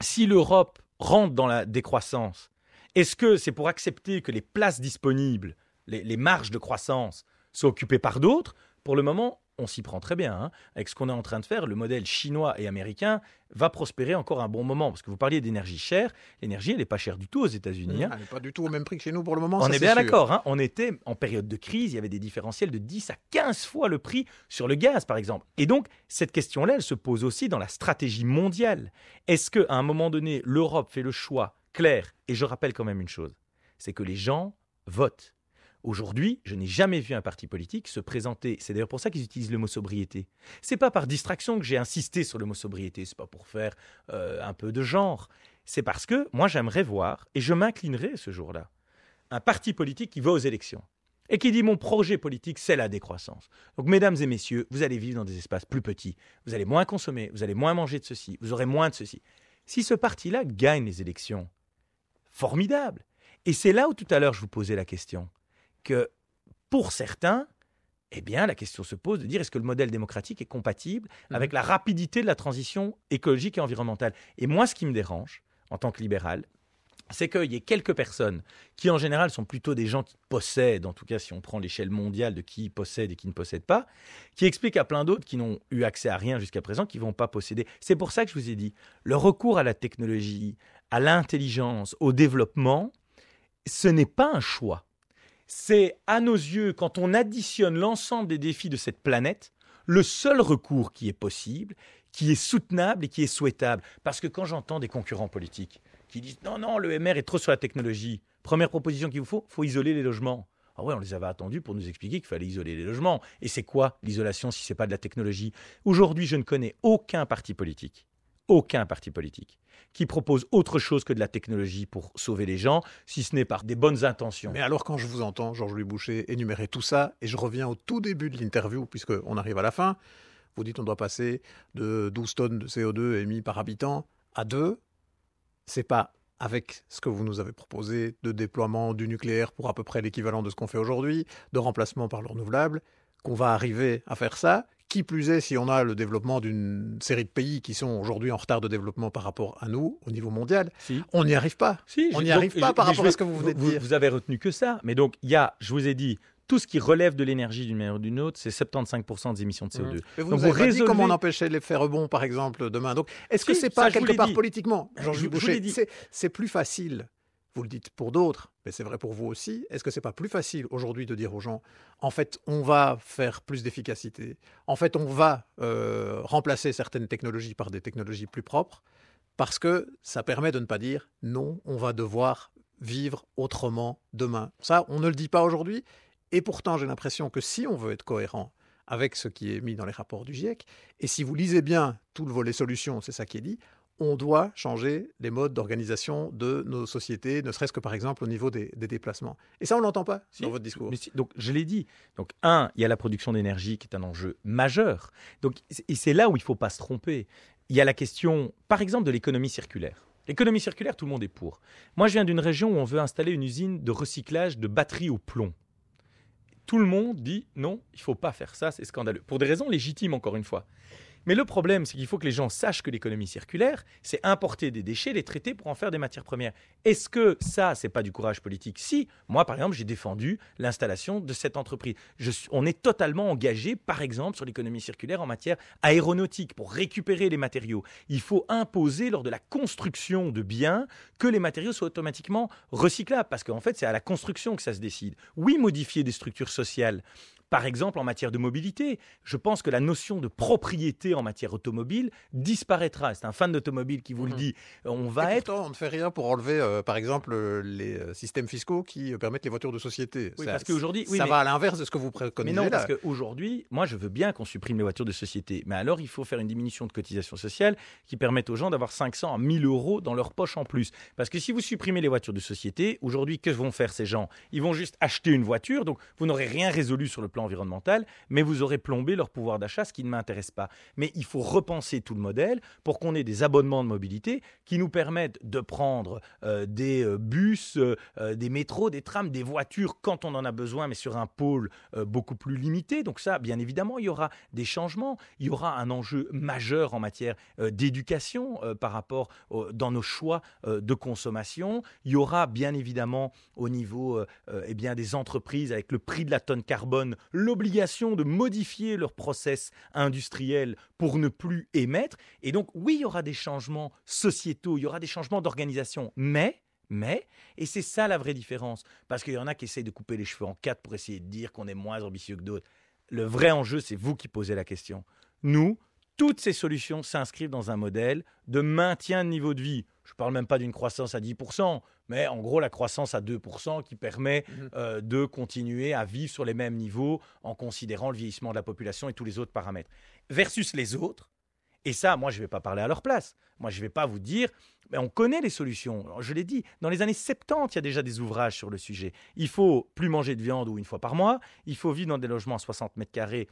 si l'Europe rentre dans la décroissance, est-ce que c'est pour accepter que les places disponibles, les, les marges de croissance, soient occupées par d'autres Pour le moment, on s'y prend très bien. Hein, avec ce qu'on est en train de faire, le modèle chinois et américain va prospérer encore un bon moment. Parce que vous parliez d'énergie chère. L'énergie, elle n'est pas chère du tout aux États-Unis. Hein. Ah, elle n'est pas du tout au même prix que chez nous pour le moment. On est bien d'accord. Hein. On était en période de crise, il y avait des différentiels de 10 à 15 fois le prix sur le gaz, par exemple. Et donc, cette question-là, elle se pose aussi dans la stratégie mondiale. Est-ce qu'à un moment donné, l'Europe fait le choix clair Et je rappelle quand même une chose c'est que les gens votent. Aujourd'hui, je n'ai jamais vu un parti politique se présenter. C'est d'ailleurs pour ça qu'ils utilisent le mot sobriété. C'est pas par distraction que j'ai insisté sur le mot sobriété. C'est pas pour faire euh, un peu de genre. C'est parce que moi, j'aimerais voir, et je m'inclinerai ce jour-là, un parti politique qui va aux élections et qui dit mon projet politique, c'est la décroissance. Donc, mesdames et messieurs, vous allez vivre dans des espaces plus petits. Vous allez moins consommer. Vous allez moins manger de ceci. Vous aurez moins de ceci. Si ce parti-là gagne les élections, formidable. Et c'est là où tout à l'heure je vous posais la question que pour certains, eh bien, la question se pose de dire est-ce que le modèle démocratique est compatible mhm. avec la rapidité de la transition écologique et environnementale Et moi, ce qui me dérange, en tant que libéral, c'est qu'il y ait quelques personnes qui, en général, sont plutôt des gens qui possèdent, en tout cas si on prend l'échelle mondiale de qui possède et qui ne possède pas, qui expliquent à plein d'autres qui n'ont eu accès à rien jusqu'à présent, qu'ils ne vont pas posséder. C'est pour ça que je vous ai dit, le recours à la technologie, à l'intelligence, au développement, ce n'est pas un choix c'est à nos yeux, quand on additionne l'ensemble des défis de cette planète, le seul recours qui est possible, qui est soutenable et qui est souhaitable. Parce que quand j'entends des concurrents politiques qui disent non, non, le MR est trop sur la technologie, première proposition qu'il vous faut, faut isoler les logements. Ah ouais, on les avait attendus pour nous expliquer qu'il fallait isoler les logements. Et c'est quoi l'isolation si ce n'est pas de la technologie Aujourd'hui, je ne connais aucun parti politique aucun parti politique qui propose autre chose que de la technologie pour sauver les gens, si ce n'est par des bonnes intentions. Mais alors quand je vous entends, Georges-Louis Boucher, énumérer tout ça, et je reviens au tout début de l'interview, puisqu'on arrive à la fin, vous dites qu'on doit passer de 12 tonnes de CO2 émis par habitant à 2. C'est pas avec ce que vous nous avez proposé de déploiement du nucléaire pour à peu près l'équivalent de ce qu'on fait aujourd'hui, de remplacement par le renouvelable, qu'on va arriver à faire ça. Qui plus est, si on a le développement d'une série de pays qui sont aujourd'hui en retard de développement par rapport à nous au niveau mondial, on n'y arrive pas. on n'y arrive pas par rapport à ce que vous venez de vous, Vous avez retenu que ça. Mais donc, il y a, je vous ai dit, tout ce qui relève de l'énergie d'une manière ou d'une autre, c'est 75% des émissions de mmh. CO2. vous Donc, vous résolvez... comment on empêchait l'effet rebond, par exemple, demain. Donc, est-ce que que c'est pas quelque part politiquement, Jean-Jules Boucher, c'est plus facile vous le dites pour d'autres, mais c'est vrai pour vous aussi. Est-ce que c'est pas plus facile aujourd'hui de dire aux gens, en fait, on va faire plus d'efficacité, en fait, on va euh, remplacer certaines technologies par des technologies plus propres, parce que ça permet de ne pas dire, non, on va devoir vivre autrement demain. Ça, on ne le dit pas aujourd'hui, et pourtant, j'ai l'impression que si on veut être cohérent avec ce qui est mis dans les rapports du GIEC, et si vous lisez bien tout le volet solutions, c'est ça qui est dit, on doit changer les modes d'organisation de nos sociétés, ne serait-ce que par exemple au niveau des, déplacements. Et ça, on l'entend pas dans votre discours. donc, je l'ai dit. Donc, un, il y a la production d'énergie qui est un enjeu majeur. Donc, et c'est là où il ne faut pas se tromper. Il y a la question, par exemple, de l'économie circulaire. L'économie circulaire, tout le monde est pour. Moi, je viens d'une région où on veut installer une usine de recyclage de batteries au plomb tout le monde dit non, il faut pas faire ça, c'est scandaleux. Pour des raisons légitimes, encore une fois. Mais le problème, c'est qu'il faut que les gens sachent que l'économie circulaire, c'est importer des déchets, les traiter pour en faire des matières premières. Est-ce que ça, c'est pas du courage politique Si, moi, par exemple, j'ai défendu l'installation de cette entreprise. on est totalement engagé, par exemple, sur l'économie circulaire en matière aéronautique pour récupérer les matériaux. Il faut imposer lors de la construction de biens que les matériaux soient automatiquement recyclables, parce qu'en fait, c'est à la construction que ça se décide. Oui, modifier des structures sociales par exemple, en matière de mobilité, je pense que la notion de propriété en matière automobile disparaîtra. C'est un fan d'automobile qui vous le dit. On va être pourtant, être... on ne fait rien pour enlever, euh, par exemple, les euh, systèmes fiscaux qui euh, permettent les voitures de société. ça, parce qu'aujourd'hui, ça va à l'inverse de ce que vous préconisez. Mais non, parce qu'aujourd'hui, moi, je veux bien qu'on supprime les voitures de société, mais alors il faut faire une diminution de cotisation sociale qui permette aux gens d'avoir 500 à 1000 euros dans leur poche en plus. Parce que si vous supprimez les voitures de société, aujourd'hui, que vont faire ces gens Ils vont juste acheter une voiture, donc vous n'aurez rien résolu sur le plan environnemental, mais vous aurez plombé leur pouvoir d'achat, ce qui ne m'intéresse pas. Mais il faut repenser tout le modèle pour qu'on ait des abonnements de mobilité qui nous permettent de prendre euh, des euh, bus, euh, des métros, des trams, des voitures quand on en a besoin, mais sur un pôle beaucoup plus limité. Donc ça, bien évidemment, il y aura des changements, il y aura un enjeu majeur en matière d'éducation par rapport dans nos choix de consommation. Il y aura bien évidemment au niveau eh bien, des entreprises avec le prix de la tonne carbone l'obligation de modifier leur process industriel pour ne plus émettre. Et donc, oui, il y aura des changements sociétaux, il y aura des changements d'organisation, mais mais, et c'est ça la vraie différence, parce qu'il y en a qui essayent de couper les cheveux en quatre pour essayer de dire qu'on est moins ambitieux que d'autres. Le vrai enjeu, c'est vous qui posez la question. Nous, toutes ces solutions s'inscrivent dans un modèle de maintien de niveau de vie. Je ne parle même pas d'une croissance à 10%, mais en gros la croissance à 2% qui permet mhm. euh, de continuer à vivre sur les mêmes niveaux en considérant le vieillissement de la population et tous les autres paramètres. Versus les autres, et ça, moi, je ne vais pas parler à leur place. Moi, je ne vais pas vous dire, mais on connaît les solutions. Je l'ai dit, dans les années 70, il y a déjà des ouvrages sur le sujet. Il faut plus manger de viande ou une fois par mois. Il faut vivre dans des logements à 60 mètres carrés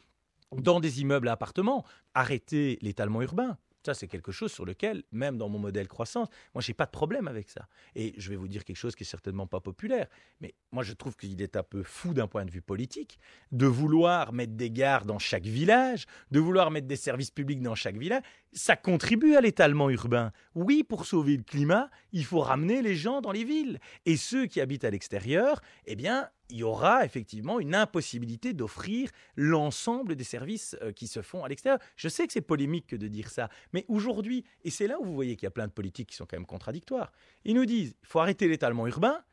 dans des immeubles à appartements, arrêter l'étalement urbain. Ça, c'est quelque chose sur lequel, même dans mon modèle croissance, moi, n'ai pas de problème avec ça. Et je vais vous dire quelque chose qui n'est certainement pas populaire, mais moi, je trouve qu'il est un peu fou d'un point de vue politique de vouloir mettre des gares dans chaque village, de vouloir mettre des services publics dans chaque village. Ça contribue à l'étalement urbain. Oui, pour sauver le climat, il faut ramener les gens dans les villes. Et ceux qui habitent à l'extérieur, eh bien, il y aura effectivement une impossibilité d'offrir l'ensemble des services euh, qui se font à l'extérieur. Je sais que c'est polémique de dire ça, mais aujourd'hui, et c'est là où vous voyez qu'il y a plein de politiques qui sont quand même contradictoires, ils nous disent il faut arrêter l'étalement urbain,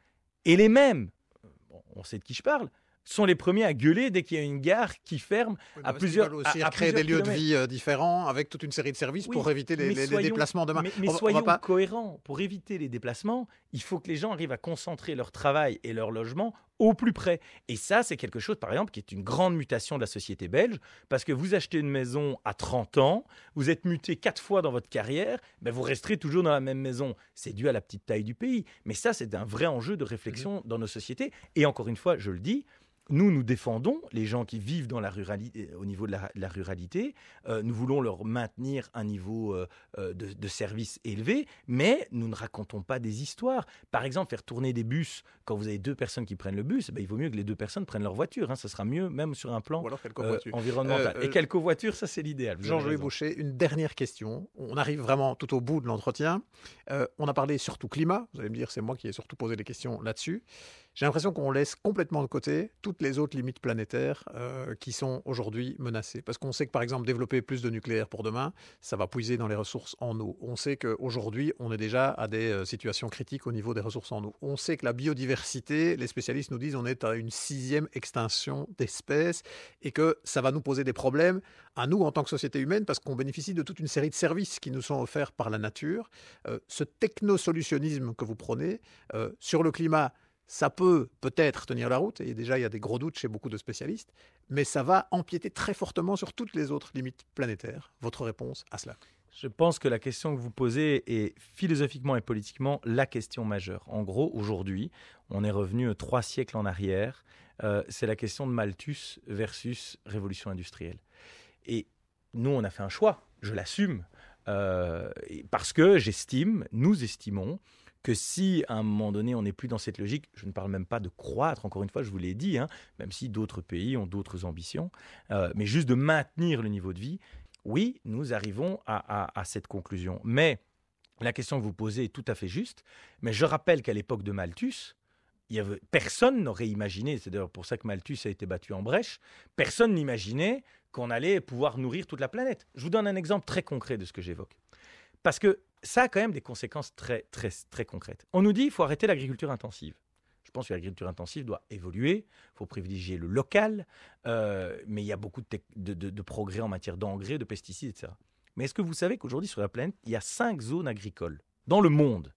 et les mêmes, euh, on sait de qui je parle, sont les premiers à gueuler dès qu'il y a une gare qui ferme à plusieurs. après aussi créer des lieux de vie euh, différents avec toute une série de services pour éviter les, déplacements demain. Mais, soyez on, soyons pas... cohérents. Pour éviter les déplacements, il faut que les gens arrivent à concentrer leur travail et leur logement au plus près. Et ça, c'est quelque chose, par exemple, qui est une grande mutation de la société belge, parce que vous achetez une maison à 30 ans, vous êtes muté quatre fois dans votre carrière, mais ben, vous resterez toujours dans la même maison. C'est dû à la petite taille du pays. Mais ça, c'est un vrai enjeu de réflexion mm-hmm. dans nos sociétés. Et encore une fois, je le dis, nous, nous défendons les gens qui vivent dans la ruralité, euh, au niveau de la, ruralité. Euh, nous voulons leur maintenir un niveau euh, de, de, service élevé, mais nous ne racontons pas des histoires. Par exemple, faire tourner des bus, quand vous avez deux personnes qui prennent le bus, eh ben, il vaut mieux que les deux personnes prennent leur voiture. Hein. Ce sera mieux, même sur un plan environnemental. Et quelques voitures, ça, c'est l'idéal. Jean-Louis Boucher, une dernière question. On arrive vraiment tout au bout de l'entretien. on a parlé surtout climat. Vous allez me dire, c'est moi qui ai surtout posé les questions là-dessus. J'ai l'impression qu'on laisse complètement de côté les autres limites planétaires euh, qui sont aujourd'hui menacées. Parce qu'on sait que, par exemple, développer plus de nucléaire pour demain, ça va puiser dans les ressources en eau. On sait qu'aujourd'hui, on est déjà à des euh, situations critiques au niveau des ressources en eau. On sait que la biodiversité, les spécialistes nous disent, on est à une sixième extinction d'espèces et que ça va nous poser des problèmes à nous en tant que société humaine parce qu'on bénéficie de toute une série de services qui nous sont offerts par la nature. Euh, ce technosolutionnisme que vous prenez sur le climat, ça peut peut-être tenir la route, et déjà il y a des gros doutes chez beaucoup de spécialistes, mais ça va empiéter très fortement sur toutes les autres limites planétaires. Votre réponse à cela je pense que la question que vous posez est philosophiquement et politiquement la question majeure. En gros, aujourd'hui, on est revenu trois siècles en arrière. Euh, c'est la question de Malthus versus révolution industrielle. Et nous, on a fait un choix, je l'assume, euh, parce que j'estime, nous estimons, que si à un moment donné on n'est plus dans cette logique, je ne parle même pas de croître, encore une fois, je vous l'ai dit, hein, même si d'autres pays ont d'autres ambitions, euh, mais juste de maintenir le niveau de vie, oui, nous arrivons à, à cette conclusion. Mais la question que vous posez est tout à fait juste, mais je rappelle qu'à l'époque de Malthus, il y avait, personne n'aurait imaginé, c'est d'ailleurs pour ça que Malthus a été battu en brèche, personne n'imaginait qu'on allait pouvoir nourrir toute la planète. Je vous donne un exemple très concret de ce que j'évoque. Parce que ça a quand même des conséquences très, très, très concrètes. On nous dit qu'il faut arrêter l'agriculture intensive. Je pense que l'agriculture intensive doit évoluer, il faut privilégier le local, euh, mais il y a beaucoup de, progrès en matière d'engrais, de pesticides, etc. Mais est-ce que vous savez qu'aujourd'hui sur la planète, il y a cinq zones agricoles dans le monde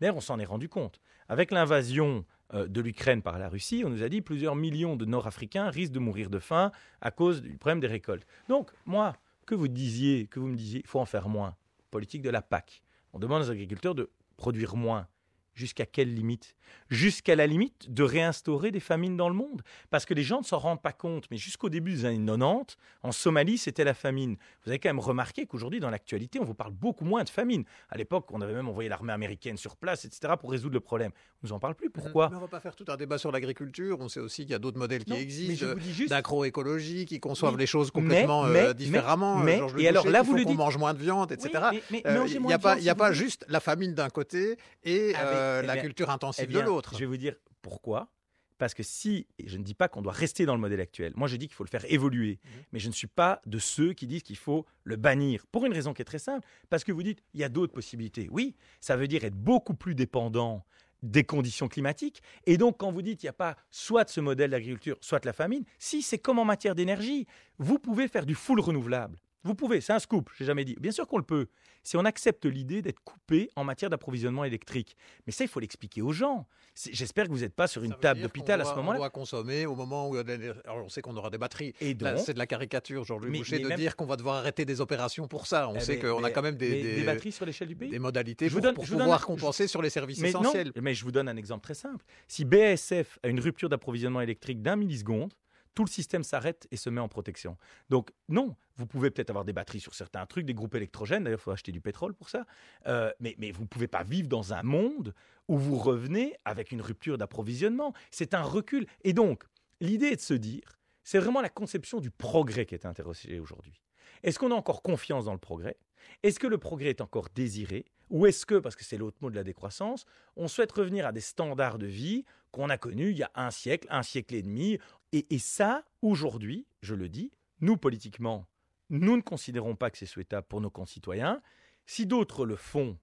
D'ailleurs, on s'en est rendu compte. Avec l'invasion euh, de l'Ukraine par la Russie, on nous a dit plusieurs millions de Nord-Africains risquent de mourir de faim à cause du problème des récoltes. Donc, moi, que vous disiez, que vous me disiez, il faut en faire moins. Politique de la PAC. On demande aux agriculteurs de produire moins. Jusqu'à quelle limite Jusqu'à la limite de réinstaurer des famines dans le monde. Parce que les gens ne s'en rendent pas compte. Mais jusqu'au début des années 90, en Somalie, c'était la famine. Vous avez quand même remarqué qu'aujourd'hui, dans l'actualité, on vous parle beaucoup moins de famine. À l'époque, on avait même envoyé l'armée américaine sur place, etc., pour résoudre le problème. On ne vous en parle plus. Pourquoi On ne va pas faire tout un débat sur l'agriculture. On sait aussi qu'il y a d'autres modèles qui existent, d'agroécologie, qui conçoivent les choses complètement euh, différemment. Mais, euh, et alors là, mange moins de viande, etc. Euh, il n'y a, pas, a pas juste la famine d'un côté et. Euh, eh la culture intensive eh de l'autre. Je vais vous dire pourquoi. Parce que si, je ne dis pas qu'on doit rester dans le modèle actuel, moi je dis qu'il faut le faire évoluer, mhm. mais je ne suis pas de ceux qui disent qu'il faut le bannir, pour une raison qui est très simple, parce que vous dites, il y a d'autres possibilités. Oui, ça veut dire être beaucoup plus dépendant des conditions climatiques. Et donc, quand vous dites il n'y a pas soit ce modèle d'agriculture, soit la famine, si c'est comme en matière d'énergie, vous pouvez faire du full renouvelable. Vous pouvez, c'est un scoop, j'ai jamais dit. Bien sûr qu'on le peut, si on accepte l'idée d'être coupé en matière d'approvisionnement électrique. Mais ça, il faut l'expliquer aux gens. J'espère que vous n'êtes pas sur une table d'hôpital à ce moment-là. On doit consommer au moment où Alors, on sait qu'on aura des batteries. c'est de la caricature, Jean-Louis Boucher, de dire qu'on va devoir arrêter des opérations pour ça. On eh sait qu'on a quand même des, batteries sur l'échelle du des modalités pour, pouvoir compenser sur les services essentiels. mais je vous donne un exemple très simple. Si BSF a une rupture d'approvisionnement électrique d'un milliseconde, tout le système s'arrête et se met en protection. Donc non, vous pouvez peut-être avoir des batteries sur certains trucs, des groupes électrogènes, d'ailleurs il faut acheter du pétrole pour ça, euh, mais, mais vous ne pouvez pas vivre dans un monde où vous revenez avec une rupture d'approvisionnement. C'est un recul. Et donc, l'idée est de se dire, c'est vraiment la conception du progrès qui est interrogée aujourd'hui. Est-ce qu'on a encore confiance dans le progrès Est-ce que le progrès est encore désiré ou est-ce que, parce que c'est l'autre mot de la décroissance, on souhaite revenir à des standards de vie qu'on a connus il y a un siècle, un siècle et demi Et, ça, aujourd'hui, je le dis, nous politiquement, nous ne considérons pas que c'est souhaitable pour nos concitoyens. Si d'autres le font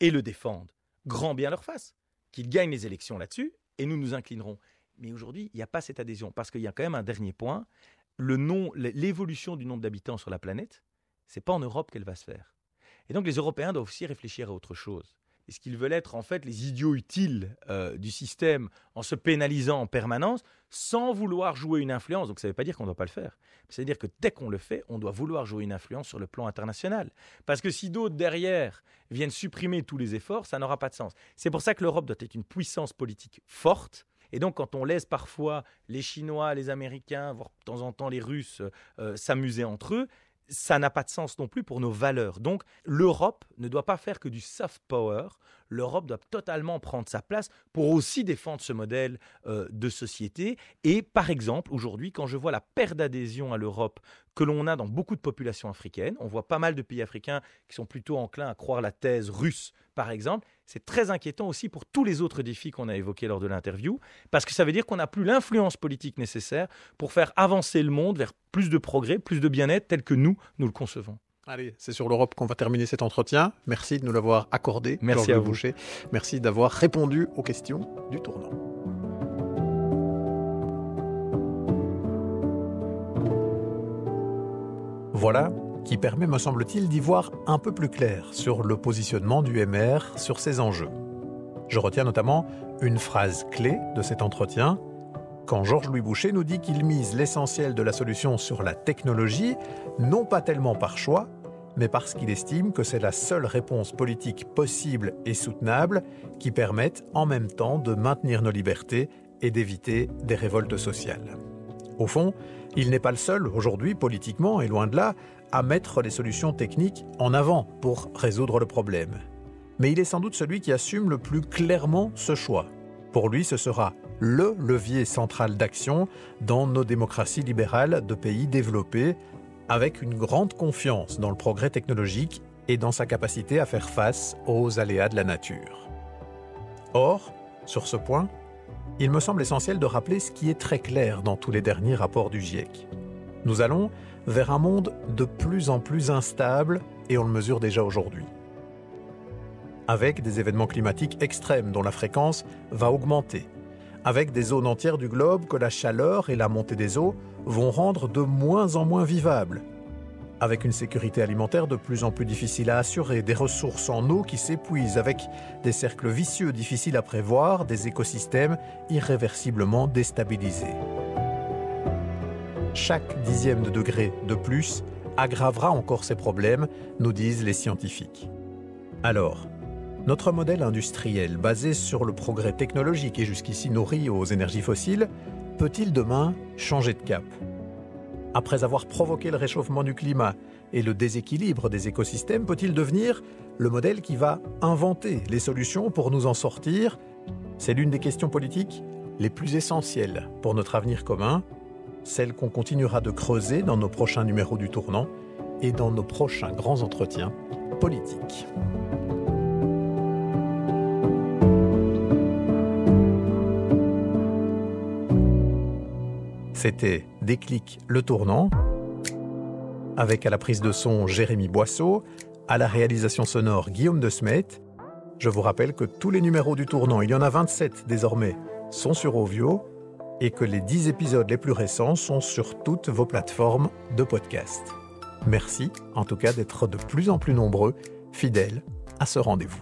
et le défendent, grand bien leur fasse, qu'ils gagnent les élections là-dessus, et nous nous inclinerons. Mais aujourd'hui, il n'y a pas cette adhésion, parce qu'il y a quand même un dernier point, l'évolution du nombre d'habitants sur la planète, ce n'est pas en Europe qu'elle va se faire et donc les Européens doivent aussi réfléchir à autre chose. Est-ce qu'ils veulent être en fait les idiots utiles euh, du système en se pénalisant en permanence sans vouloir jouer une influence Donc ça ne veut pas dire qu'on ne doit pas le faire. C'est-à-dire que dès qu'on le fait, on doit vouloir jouer une influence sur le plan international. Parce que si d'autres derrière viennent supprimer tous les efforts, ça n'aura pas de sens. C'est pour ça que l'Europe doit être une puissance politique forte. Et donc quand on laisse parfois les Chinois, les Américains, voire de temps en temps les Russes euh, euh, s'amuser entre eux, ça n'a pas de sens non plus pour nos valeurs. Donc l'Europe ne doit pas faire que du soft power, l'Europe doit totalement prendre sa place pour aussi défendre ce modèle euh, de société. Et par exemple, aujourd'hui, quand je vois la perte d'adhésion à l'Europe que l'on a dans beaucoup de populations africaines. On voit pas mal de pays africains qui sont plutôt enclins à croire la thèse russe, par exemple. C'est très inquiétant aussi pour tous les autres défis qu'on a évoqués lors de l'interview, parce que ça veut dire qu'on n'a plus l'influence politique nécessaire pour faire avancer le monde vers plus de progrès, plus de bien-être tel que nous, nous le concevons. Allez, c'est sur l'Europe qu'on va terminer cet entretien. Merci de nous l'avoir accordé. Merci Boucher. Merci d'avoir répondu aux questions du tournant. Voilà qui permet, me semble-t-il, d'y voir un peu plus clair sur le positionnement du MR sur ses enjeux. Je retiens notamment une phrase clé de cet entretien, quand Georges-Louis Boucher nous dit qu'il mise l'essentiel de la solution sur la technologie, non pas tellement par choix, mais parce qu'il estime que c'est la seule réponse politique possible et soutenable qui permette en même temps de maintenir nos libertés et d'éviter des révoltes sociales. Au fond, il n'est pas le seul, aujourd'hui, politiquement et loin de là, à mettre les solutions techniques en avant pour résoudre le problème. Mais il est sans doute celui qui assume le plus clairement ce choix. Pour lui, ce sera le levier central d'action dans nos démocraties libérales de pays développés, avec une grande confiance dans le progrès technologique et dans sa capacité à faire face aux aléas de la nature. Or, sur ce point, il me semble essentiel de rappeler ce qui est très clair dans tous les derniers rapports du GIEC. Nous allons vers un monde de plus en plus instable, et on le mesure déjà aujourd'hui. Avec des événements climatiques extrêmes dont la fréquence va augmenter, avec des zones entières du globe que la chaleur et la montée des eaux vont rendre de moins en moins vivables, avec une sécurité alimentaire de plus en plus difficile à assurer, des ressources en eau qui s'épuisent, avec des cercles vicieux difficiles à prévoir, des écosystèmes irréversiblement déstabilisés. Chaque dixième de degré de plus aggravera encore ces problèmes, nous disent les scientifiques. Alors, notre modèle industriel, basé sur le progrès technologique et jusqu'ici nourri aux énergies fossiles, peut-il demain changer de cap après avoir provoqué le réchauffement du climat et le déséquilibre des écosystèmes, peut-il devenir le modèle qui va inventer les solutions pour nous en sortir C'est l'une des questions politiques les plus essentielles pour notre avenir commun, celle qu'on continuera de creuser dans nos prochains numéros du tournant et dans nos prochains grands entretiens politiques. C'était Déclic le tournant, avec à la prise de son Jérémy Boisseau, à la réalisation sonore Guillaume de Smet. Je vous rappelle que tous les numéros du tournant, il y en a 27 désormais, sont sur Ovio et que les 10 épisodes les plus récents sont sur toutes vos plateformes de podcast. Merci en tout cas d'être de plus en plus nombreux, fidèles à ce rendez-vous.